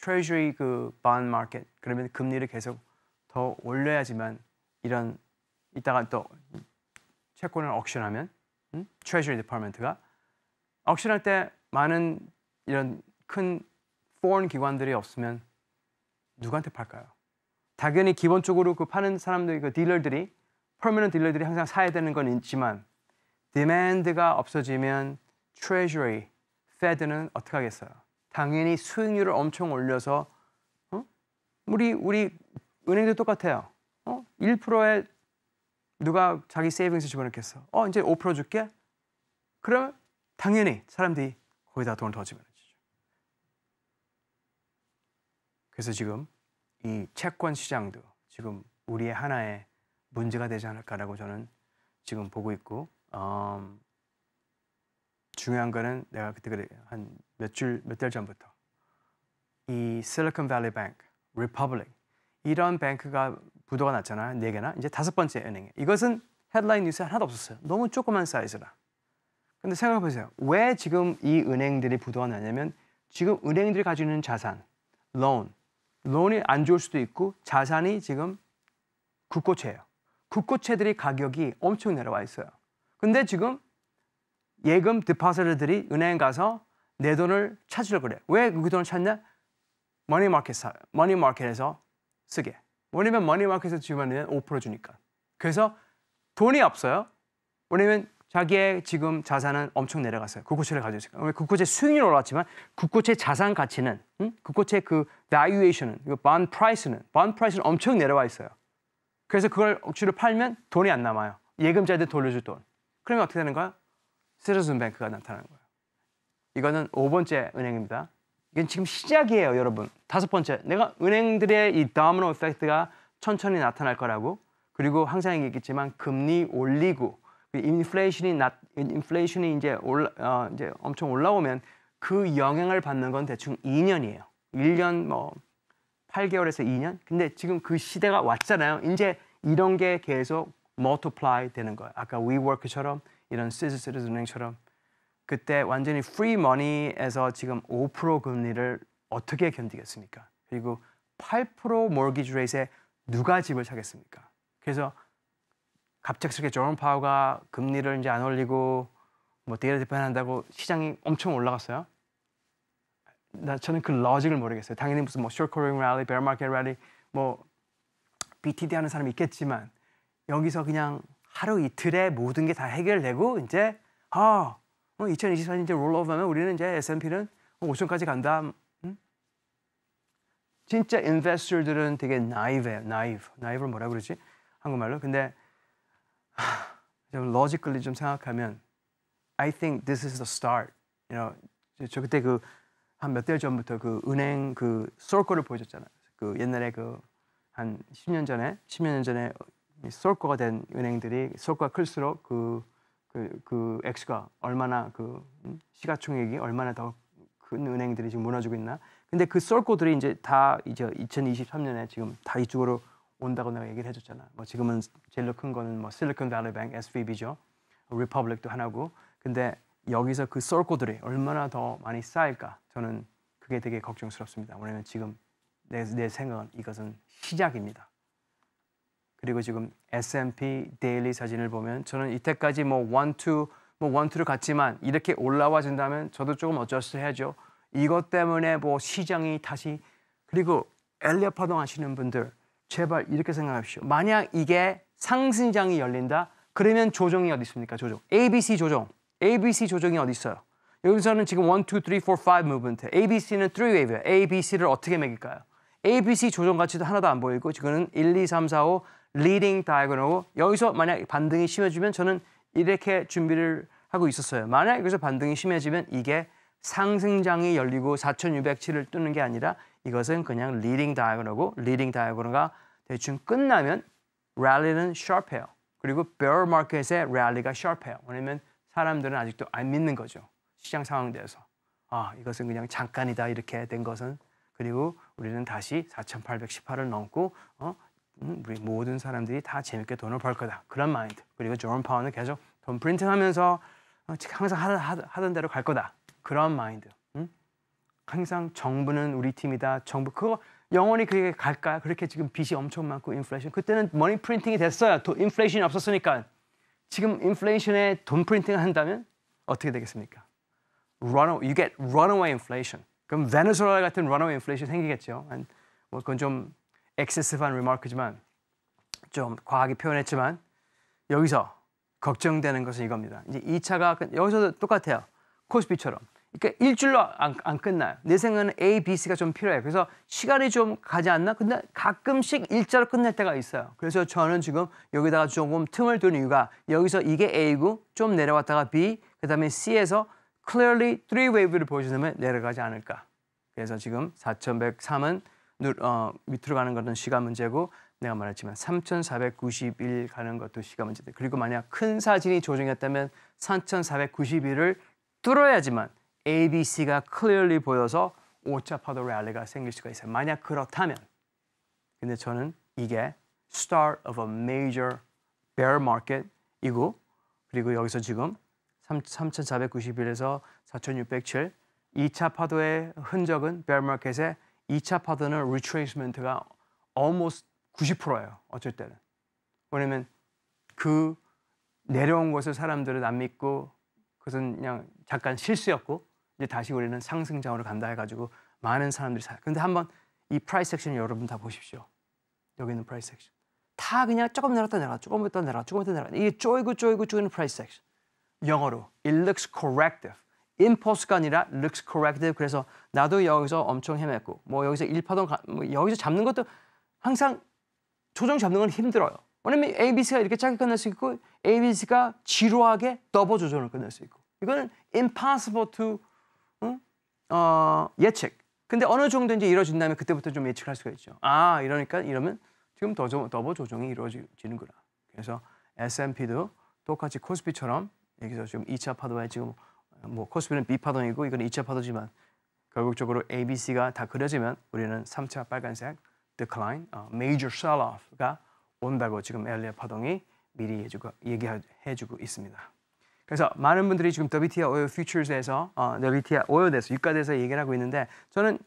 트레저리 그 bond 그러면 금리를 계속 더 올려야지만 이런 이따가 또 채권을 억션하면 음? 트레저리 디파트가 억신할때 많은 이런 큰 foreign 기관들이 없으면 누구한테 팔까요? 당연히 기본적으로 그 파는 사람들, 그 딜러들이 퍼미넌트 딜러들이 항상 사야 되는 건 있지만 디맨드가 없어지면 트레저리, 페드는 어떻게 하겠어요? 당연히 수익률을 엄청 올려서 어? 우리 우리 은행도 똑같아요. 어? 1%의 누가 자기 세이빙스 집어넣겠어? 어, 이제 5% 줄게? 그럼 당연히 사람들이 거기다 돈을 더 집어넣죠. 그래서 지금 이 채권 시장도 지금 우리의 하나의 문제가 되지 않을까라고 저는 지금 보고 있고, 음, 중요한 거는 내가 그때 그래, 한몇 줄, 몇달 전부터 이 실리콘밸리 뱅크, 리퍼블릭 이런 뱅크가 구도가 났잖아요. 네 개나. 이제 다섯 번째 은행에. 이것은 헤드라인 뉴스에 하나도 없었어요. 너무 조그만 사이즈라. 근데 생각해보세요. 왜 지금 이 은행들이 부도가 나냐면 지금 은행들이 가지고 있는 자산, 론, 론이 안 좋을 수도 있고 자산이 지금 국고채예요. 국고채들이 가격이 엄청 내려와 있어요. 근데 지금 예금 디파서들이 은행 가서 내 돈을 찾으려고 그래. 왜 그 돈을 찾냐? 머니 마켓, 사, 머니 마켓에서 쓰게. 왜냐면 머니마켓에서 지원하면5% 주니까. 그래서 돈이 없어요. 왜냐면 자기의 지금 자산은 엄청 내려갔어요. 국고채를 가지고 있으니까. 국고채 수익률 올랐지만 국고채 자산 가치는 응? 국고채 그 valuation은 그 bond p 는 bond p 는 엄청 내려와 있어요. 그래서 그걸 억지로 팔면 돈이 안 남아요. 예금자한 돌려줄 돈. 그러면 어떻게 되는 거야? 시티즌 뱅크가 나타나는 거예요. 이거는 5번째 은행입니다. 이건 지금 시작이에요, 여러분. 다섯 번째, 내가 은행들의 이 다음노 에펙트가 천천히 나타날 거라고. 그리고 항상 얘기했지만 금리 올리고 인플레이션이 그 나, 인플레이션이 이제 올라, 어, 이제 엄청 올라오면 그 영향을 받는 건 대충 2년이에요. 1년 뭐 8개월에서 2년. 근데 지금 그 시대가 왔잖아요. 이제 이런 게 계속 multiply 되는 거예요. 아까 WeWork처럼 이런 시즈스 은행처럼 그때 완전히 프리 머니에서 지금 5% 금리를 어떻게 견디겠습니까? 그리고 8% 모기지 레이스에 누가 집을 사겠습니까? 그래서 갑작스럽게 조런 파워가 금리를 이제 안 올리고 뭐대이 대표한다고 시장이 엄청 올라갔어요. 나 저는 그 로직을 모르겠어요. 당연히 무슨 뭐 쇼커링 랠리, 베어 마켓 랠리, 뭐 BTD 하는 사람이 있겠지만 여기서 그냥 하루 이틀에 모든 게 다 해결되고 이제 아 2024년 어, 이제 롤오버하면 우리는 이제 S&P는 5천까지 어, 간다. 응? 음? 진짜 인베스터들은 되게 나이브해 나이브. 나이브를 뭐라 그러지? 한국말로. 근데 하, 좀 로지컬리 좀 생각하면 I think this is the start. You know, 저 그때 그 한 몇 달 전부터 그 은행 그 쏠거를 보여줬잖아요. 그 옛날에 그 한 10년 전에 10년 전에 쏠거가 된 은행들이 쏠거가 클수록 그 그, 그 액수가 얼마나 그 음? 시가총액이 얼마나 더 큰 은행들이 지금 무너지고 있나. 근데 그 썰고들이 이제 다 이제 2023년에 지금 다 이쪽으로 온다고 내가 얘기를 해줬잖아. 뭐 지금은 제일 큰 거는 뭐 실리콘밸리뱅 SVB죠. 리퍼블릭도 하나고. 근데 여기서 그 썰고들이 얼마나 더 많이 쌓일까 저는 그게 되게 걱정스럽습니다. 왜냐면 지금 내, 내 생각은 이것은 시작입니다. 그리고 지금 S&P 데일리 사진을 보면 저는 이때까지 뭐 원투 뭐 원투를 갔지만 이렇게 올라와 준다면 저도 조금 어쩔 수 해야죠. 이것 때문에 뭐 시장이 다시 그리고 엘리엇 파동 하시는 분들 제발 이렇게 생각하십시오. 만약 이게 상승장이 열린다 그러면 조정이 어디 있습니까? 조정. ABC 조정. ABC 조정이 어디 있어요? 여기서는 지금 1, 2, 3, 4, 5 무브먼트. ABC는 3웨이브예요. ABC를 어떻게 매길까요? ABC 조정가치도 하나도 안 보이고 지금은 1, 2, 3, 4, 5 leading diagonal. 여기서 만약 반등이 심해지면 저는 이렇게 준비를 하고 있었어요. 만약 여기서 반등이 심해지면 이게 상승장이 열리고 4,607을 뚫는 게 아니라 이것은 그냥 leading diagonal고 leading diagonal가 대충 끝나면 랠리는 sharp해요. 그리고 bear market의 랠리가 sharp해요. 왜냐면 사람들은 아직도 안 믿는 거죠. 시장 상황대에서. 아, 이것은 그냥 잠깐이다 이렇게 된 것은 그리고 우리는 다시 4,818을 넘고 어, 우리 모든 사람들이 다 재밌게 돈을 벌 거다. 그런 마인드. 그리고 존 파워는 계속 돈 프린팅하면서 어, 항상 하던, 하던 대로 갈 거다. 그런 마인드. 응? 항상 정부는 우리 팀이다. 정부 그거 영원히 그게 갈까? 요 그렇게 지금 빚이 엄청 많고 인플레이션. 그때는 머니 프린팅이 됐어요. 도, 인플레이션이 없었으니까. 지금 인플레이션에 돈 프린팅을 한다면 어떻게 되겠습니까? Run, you get runaway inflation. 그럼 베네수엘라 같은 runaway inflation 생기겠죠. 뭐 그건 좀 c e e s s 액세스한 리마크지만 좀 과하게 표현했지만 여기서 걱정되는 것은 이겁니다. 이제 2차가 그 여기서도 똑같아요. 코스피처럼. 그러니까 일주일로 안, 안 끝나요. 내 생각에는 A, B, C가 좀 필요해요. 그래서 시간이 좀 가지 않나? 근데 가끔씩 일자로 끝날 때가 있어요. 그래서 저는 지금 여기다가 조금 틈을 둔 이유가 여기서 이게 A고 좀 내려왔다가 B, 그다음에 C에서 clearly three wave를 보여주면 내려가지 않을까. 그래서 지금 4103은 어, 밑으로 가는 것은 시간 문제고 내가 말했지만 3,491 가는 것도 시간 문제다. 그리고 만약 큰 사진이 조정했다면 3,491을 뚫어야지만 ABC가 clearly 보여서 오차 파도 랠리가 생길 수가 있어요. 만약 그렇다면 근데 저는 이게 start of a major bear market이고 그리고 여기서 지금 3,491에서 4,607 2차 파도의 흔적은 bear market에 2차 파트는 retracement가 almost 90%예요. 어쩔 때는. 왜냐면 그 내려온 것을 사람들은 안 믿고 그것은 그냥 잠깐 실수였고 이제 다시 우리는 상승장으로 간다 해가지고 많은 사람들이 사. 요 근데 한번 이프라이 섹션 여러분 다 보십시오. 여기 있는 프라이 섹션. 다 그냥 조금 내렸다 내려가 조금 있다 내려가 조금 있다 내려가 이게 쪼이고 쪼이고 쪼이는 프라이 섹션. 영어로 it looks corrective. 임포스 u l 가 아니라 looks corrective. 그래서 나도 여기서 엄청 헤맸고 뭐 여기서 일파동 가, 뭐 여기서 잡는 것도 항상 조정 잡는 건 힘들어요. 왜냐면 A, B, C가 이렇게 짧게 끝낼 수 있고 A, B, C가 지루하게 더버 조정을 끝낼 수 있고 이거는 impossible to 응? 어, 예측. 근데 어느 정도 인제 이루어진다면 그때부터 좀 예측할 수가 있죠. 아 이러니까 이러면 지금 더저, 더버 조정이 이루어지는구나. 그래서 S&P도 똑같이 코스피처럼 여기서 지금 2차 파도에 지금 뭐 코스피는 B 파동이고 이건 2차 파도지만 결국적으로 A, B, C가 다 그려지면 우리는 3차 빨간색 decline, 어, major sell-off가 온다고 지금 엘리아 파동이 미리 해주고, 얘기해주고 있습니다. 그래서 많은 분들이 지금 WTI 오일 퓨처스에서 어, WTI 오일에 대해서 유가에 대해서 얘기를 하고 있는데 저는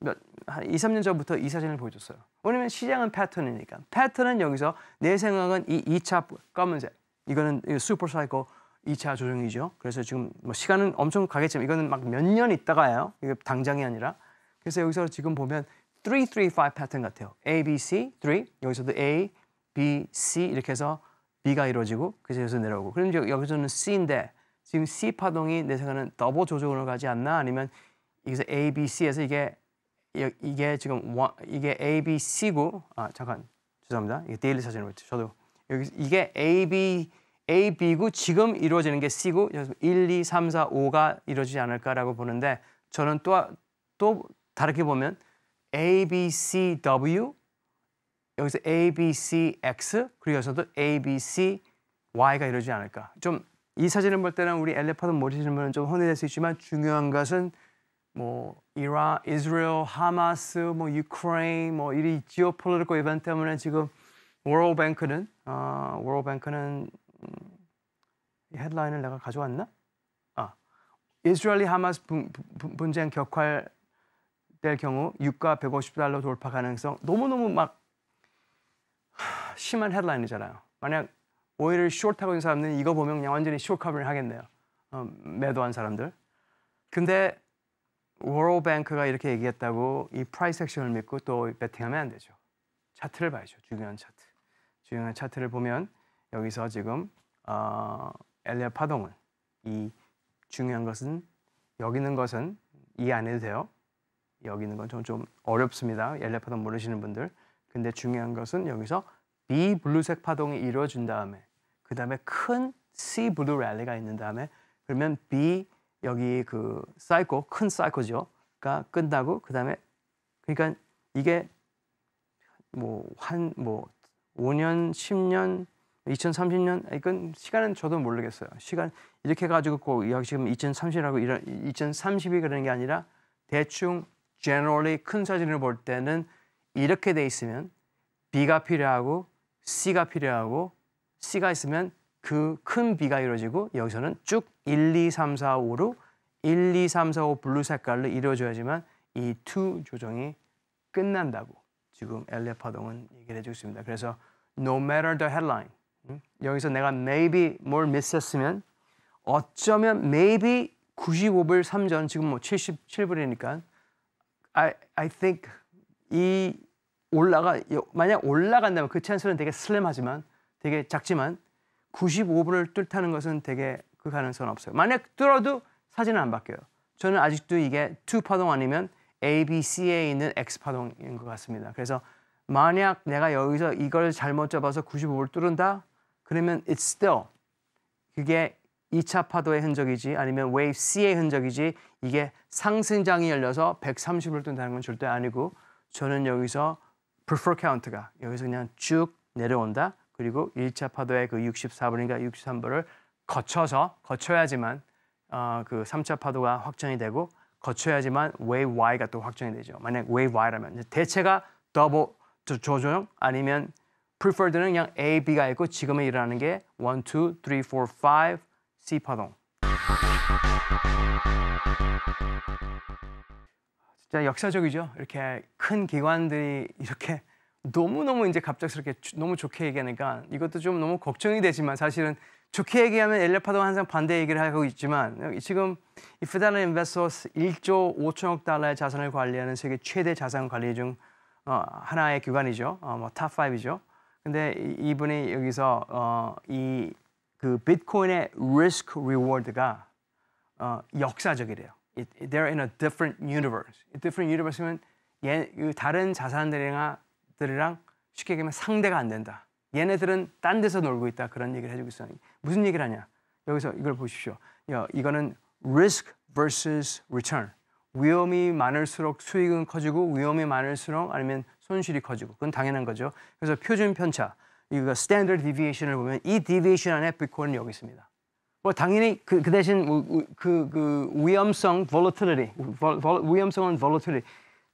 몇, 한 2, 3년 전부터 이 사진을 보여줬어요. 왜냐면 시장은 패턴이니까. 패턴은 여기서 내 생각은 이 2차 검은색. 이거는 슈퍼 사이클 2차 조정이죠. 그래서 지금 뭐 시간은 엄청 가겠지만 이거는 막 몇 년 있다가요. 이게 당장이 아니라. 그래서 여기서 지금 보면 335 패턴 같아요. A, B, C, 3. 여기서도 A, B, C 이렇게 해서 B가 이루어지고 그래서 여기서 내려오고. 그럼 여기서는 C인데 지금 C 파동이 내 생각에는 더블 조정으로 가지 않나 아니면 여기서 A, B, C에서 이게 이게 지금 와, 이게 A, B, C고 아 잠깐 죄송합니다. 이게 데일리 사진으로 저도 여기 이게 A, B, A, B고 지금 이루어지는 게 C고 1, 2, 3, 4, 5가 이루어지지 않을까라고 보는데 저는 또, 또 다르게 보면 A, B, C, W 여기서 A, B, C, X 그리고 여기서도 A, B, C, Y가 이루어지지 않을까 좀 이 사진을 볼 때는 우리 엘리파도 모르시는 분은 좀 혼내될 수 있지만 중요한 것은 뭐 이란, 이스라엘, 하마스, 뭐 유크레인, 뭐 이리 지오폴리티컬 이벤트 때문에 지금 월드뱅크는 어, 월드뱅크는 음. 헤드라인을 내가 가져왔나? 아, 이스라엘이 하마스 분쟁 격화될 경우 유가 150달러 돌파 가능성 너무너무 막 심한 헤드라인이잖아요. 만약 오일을 숏하고 있는 사람들은 이거 보면 그냥 완전히 숏커버를 하겠네요. 어, 매도한 사람들. 근데 워로뱅크가 이렇게 얘기했다고 이 프라이스 액션을 믿고 또 베팅하면 안 되죠. 차트를 봐야죠. 중요한 차트. 중요한 차트를 보면 여기서 지금 어, 엘리아 파동은 이 중요한 것은 여기는 것은 이해 안 해도 돼요. 여기는 건좀 어렵습니다. 엘리아 파동 모르시는 분들. 근데 중요한 것은 여기서 B 블루색 파동이 이루어진 다음에 그 다음에 큰 C 블루 랠리가 있는 다음에 그러면 B 여기 그 사이코 큰 사이코죠가 끝나고 그 다음에 그러니까 이게 뭐 한뭐 뭐 5년 10년 2030년 이건 시간은 저도 모르겠어요. 시간 이렇게 가지고 꼭 여기 지금 2030이라고 이런 2030이 그러는 게 아니라 대충 generally 큰 사진을 볼 때는 이렇게 돼 있으면 B가 필요하고 C가 필요하고 C가 있으면 그 큰 B가 이루어지고 여기서는 쭉 1, 2, 3, 4, 5로 1, 2, 3, 4, 5 블루 색깔로 이루어져야지만 이투 조정이 끝난다고 지금 엘리파동은 얘기를 해주고 있습니다. 그래서 no matter the headline 여기서 내가 maybe 뭘 m i s 했으면 어쩌면 maybe 95불 3전 지금 뭐 77불이니까 I, I think 이 올라가 만약 올라간다면 그 찬스는 되게 슬램하지만 되게 작지만 95불을 뚫다는 것은 되게 그 가능성은 없어요. 만약 뚫어도 사진은 안 바뀌어요. 저는 아직도 이게 2 파동 아니면 A, B, C에 있는 X 파동인 것 같습니다. 그래서 만약 내가 여기서 이걸 잘못 잡아서 95불 뚫은다 그러면 it's still 그게 2차 파도의 흔적이지 아니면 웨이브 C의 흔적이지 이게 상승장이 열려서 130을 뜬다는 건 절대 아니고 저는 여기서 prefer count가 여기서 그냥 쭉 내려온다. 그리고 1차 파도의 그6 4분인가6 3분을 거쳐서 거쳐야지만 어, 그 3차 파도가 확정이 되고 거쳐야지만 wave y가 또 확정이 되죠. 만약 wave y라면 대체가 더블 조정 아니면 preferred는 그냥 A, B가 있고 지금에 일어나는 게 1, 2, 3, 4, 5, C 파동. 진짜 역사적이죠. 이렇게 큰 기관들이 이렇게 너무너무 이제 갑작스럽게 너무 좋게 얘기하니까 이것도 좀 너무 걱정이 되지만 사실은 좋게 얘기하면 엘레파도 항상 반대 얘기를 하고 있지만 지금 이 페달런 인베스터스 1조 5천억 달러의 자산을 관리하는 세계 최대 자산 관리 중 어, 하나의 기관이죠. 어, 뭐, 탑5이죠. 근데 이분이 여기서 어, 이그 비트코인의 risk reward가 어, 역사적이래요. It, they're in a different universe. different universe면 얘, 다른 자산들이랑 쉽게 얘기하면 상대가 안 된다. 얘네들은 딴 데서 놀고 있다. 그런 얘기를 해주고 있어요. 무슨 얘기를 하냐? 여기서 이걸 보십시오. 이거는 risk versus return. 위험이 많을수록 수익은 커지고 위험이 많을수록 아니면 손실이 커지고 그건 당연한 거죠. 그래서 표준 편차, 이거 스탠 a n d a r d d 을 보면 이 디비에이션 t 안에 비트코인 여기 있습니다. 뭐 당연히 그, 그 대신 그, 그, 위험성 volatility, 위험성은 volatility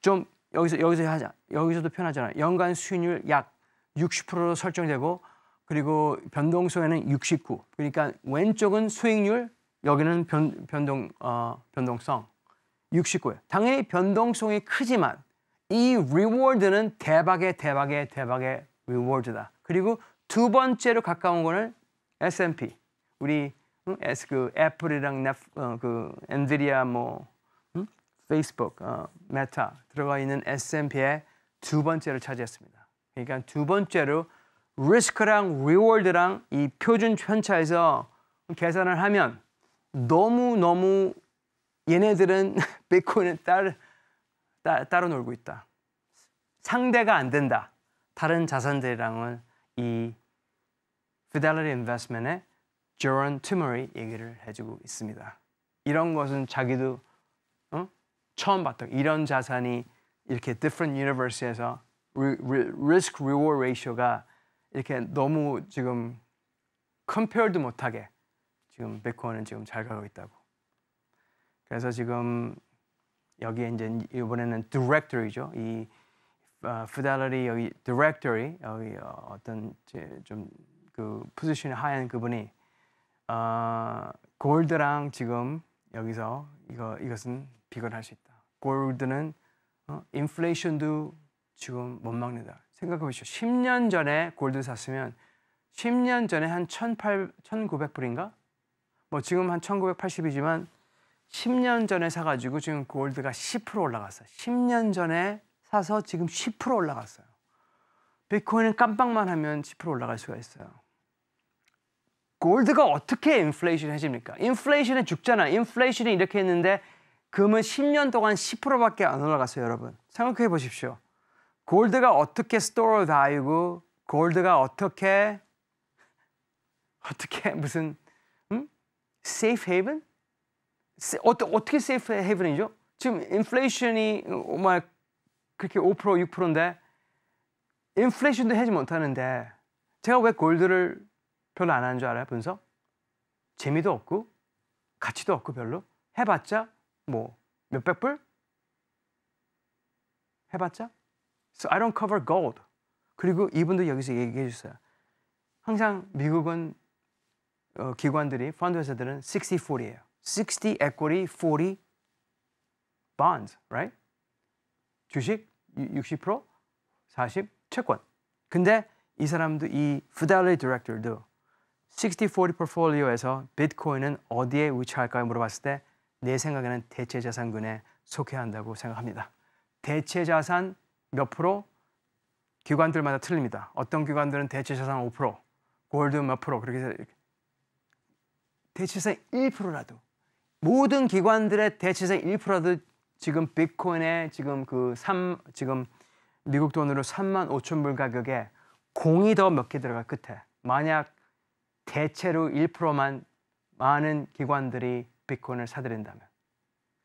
좀 여기서 여기서 하자 여기서도 편하잖아요. 연간 수익률 약 60%로 설정되고 그리고 변동성에는 69. 그러니까 왼쪽은 수익률, 여기는 변, 변동 어, 변동성. 69회. 당연히 변동성이 크지만 이 리워드는 대박의 대박의 대박의 리워드다. 그리고 두 번째로 가까운 거는 S&P. 우리 S 그 애플이랑 넷, 어, 그엔드리아뭐 음? 페이스북, 어, 메타 들어가 있는 S&P의 두번째로 차지했습니다. 그러니까 두 번째로 리스크랑 리워드랑 이 표준 편차에서 계산을 하면 너무 너무 얘네들은 비트코인은 따, 따, 따로 놀고 있다. 상대가 안 된다. 다른 자산들이랑은 이 Fidelity Investment의 조런 투머리 얘기를 해주고 있습니다. 이런 것은 자기도 어? 처음 봤던 이런 자산이 이렇게 different u n i v e r s i 에서 risk reward ratio가 이렇게 너무 지금 컴페어도 못하게 지금 비트코인은 지금 잘 가고 있다고. 그래서 지금 여기에 이제 이번에는 디렉토리죠. 이 어, fidelity 여기 디렉토리 여기 어, 어떤 좀 그 포지션 하얀 그분이 골드랑 어, 지금 여기서 이거 이것은 비교할 수 있다. 골드는 인플레이션도 어, 지금 못 막는다. 생각해 보시죠 10년 전에 골드 샀으면 10년 전에 한 1800, 1900불인가? 뭐 지금 한 1980이지만 10년 전에 사가지고 지금 골드가 그 10% 올라갔어요. 10년 전에 사서 지금 10% 올라갔어요. 비트코인은 깜빡만 하면 10% 올라갈 수가 있어요. 골드가 그 어떻게 인플레이션을 해집니까? 인플레이션에 죽잖아. 인플레이션이 이렇게 했는데 금은 10년 동안 10%밖에 안 올라갔어요, 여러분. 생각해 보십시오. 골드가 그 어떻게 스토어 다이고 골드가 어떻게 어떻게 무슨 음? 세이프 헤이븐? 어떻게 세이프 헤븐이죠? 지금 인플레이션이 어, 막 그렇게 5% 6%인데 인플레이션도 해지 못하는데 제가 왜 골드를 별로 안 하는 줄 알아요 분석? 재미도 없고 가치도 없고 별로 해봤자 뭐 몇백 불? 해봤자? So I don't cover gold. 그리고 이분도 여기서 얘기해 주세요. 항상 미국은 어, 기관들이 펀드 회사들은 6 0 4 0에요 60 equity, 40 bonds, right? 주식 60%, 40 채권. 근데 이 사람도 이 Fidelity Director도 60-40 portfolio에서 비트코인은 어디에 위치할까요? 물어봤을 때 내 생각에는 대체자산군에 속해야 한다고 생각합니다. 대체자산 몇 프로? 기관들마다 틀립니다. 어떤 기관들은 대체자산 5%, 골드 몇 프로 그렇게 대체자산 1%라도 모든 기관들의 대체세 1%도 지금 비트코인의 지금 그 3, 지금 미국 돈으로 3만 5천 불 가격에 공이 더 몇 개 들어가 끝에 만약 대체로 1%만 많은 기관들이 비트코인을 사들인다면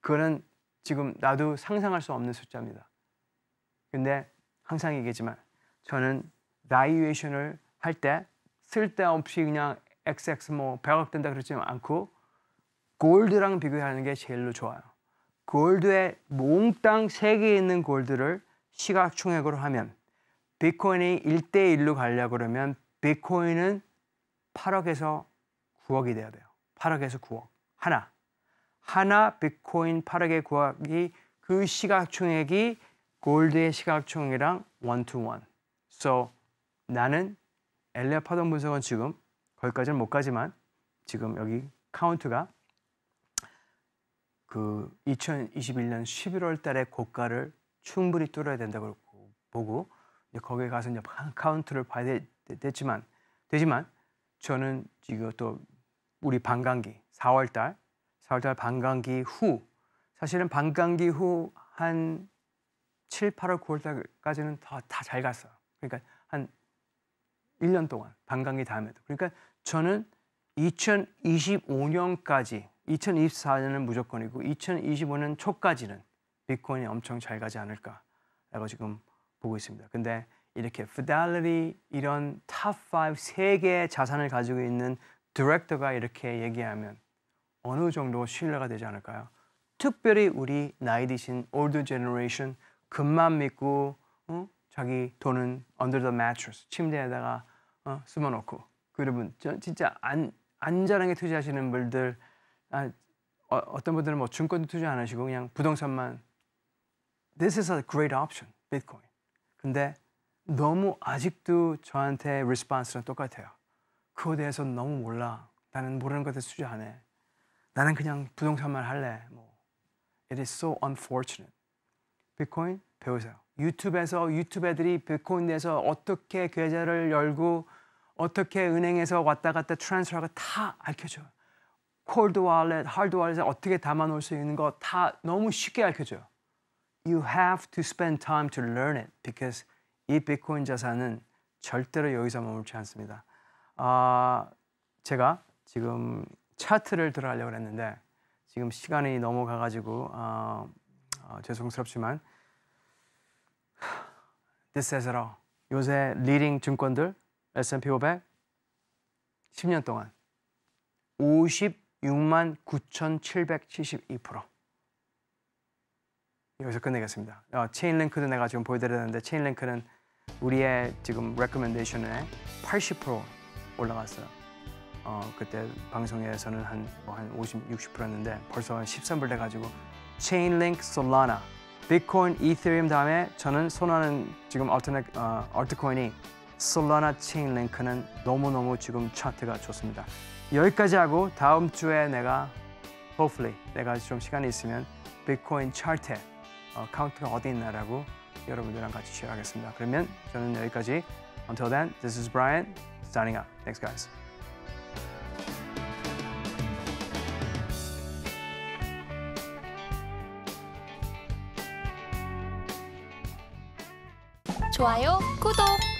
그거는 지금 나도 상상할 수 없는 숫자입니다. 근데 항상 얘기지만 저는 바이에이션을 할 때 쓸데없이 그냥 XX 뭐 100억 된다 그러지 않고 골드랑 비교하는 게 제일로 좋아요. 골드에 몽땅 세계 있는 골드를 시각총액으로 하면 비트코인이 1대1로 가려고 그러면 비트코인은 8억에서 9억이 돼야 돼요. 8억에서 9억. 하나. 하나 비트코인 8억에 9억이 그 시각총액이 골드의 시각총액이랑 원투원. So 나는 엘리아 파동 분석은 지금 거기까지는 못 가지만 지금 여기 카운트가 그 2021년 11월 달에 고가를 충분히 뚫어야 된다고 보고 거기에 가서 이제 카운트를 봐야 되, 지만 되지만 저는 지금 또 우리 반감기 4월 달 4월 달 반감기 후 사실은 반감기 후 한 7, 8월, 9월 달까지는 다다잘 갔어요. 그러니까 한 1년 동안 반감기 다음에도 그러니까 저는 2025년까지 2024년은 무조건이고 2025년 초까지는 비트코인이 엄청 잘 가지 않을까라고 지금 보고 있습니다. 근데 이렇게 Fidelity 이런 탑5 세개의 자산을 가지고 있는 디렉터가 이렇게 얘기하면 어느 정도 신뢰가 되지 않을까요? 특별히 우리 나이 드신 올드 제너레이션 금만 믿고 어? 자기 돈은 under the mattress 침대에다가 어? 숨어놓고 그러면 진짜 안, 안전하게 투자하시는 분들 아, 어, 떤 분들은 뭐 증권 투자 안 하시고 그냥 부동산만 This is a great option, 비트코인. 근데 너무 아직도 저한테 리스폰스랑 똑같아요. 그거에 대해서 너무 몰라. 나는 모르는 것에 투자 안 해. 나는 그냥 부동산만 할래. 뭐. It is so unfortunate. 비트코인 배우세요. 유튜브에서 유튜브 애들이 비트코인 에서 어떻게 계좌를 열고 어떻게 은행에서 왔다 갔다 트랜스하가다 알려줘요. 콜드 와 a l l e t h 에 어떻게 담아놓을 수 있는 거 다 너무 쉽게 알려줘요. You have to spend time to learn it because 이 비트코인 자산은 절대로 여기서 머물지 않습니다. 아, 제가 지금 차트를 들어가려고 했는데 지금 시간이 넘어가가지고 어, 어, 죄송스럽지만 this is it all. 요새 리딩 증권들 S&P 500 10년 동안 50 6만 9,772% 여기서 끝내겠습니다. 어, 체인랭크도 내가 지금 보여드렸는데 체인랭크는 우리의 지금 레코멘데이션에 80% 올라갔어요. 어, 그때 방송에서는 한, 뭐한 50, 60%였는데 벌써 한 13불 돼가지고 체인랭크, 솔라나, 비트코인, 이더리움 다음에 저는 손하는 지금 알트코인이 솔라나 체인랭크는 너무너무 지금 차트가 좋습니다. 여기까지 하고 다음 주에 내가 hopefully 내가 좀 시간이 있으면 비트코인 차트 어, 카운트가 어디 있나라고 여러분들랑 같이 쉐어하겠습니다. 그러면 저는 여기까지. Until then, this is Brian signing u p Thanks, guys. s s 좋아요, 구독.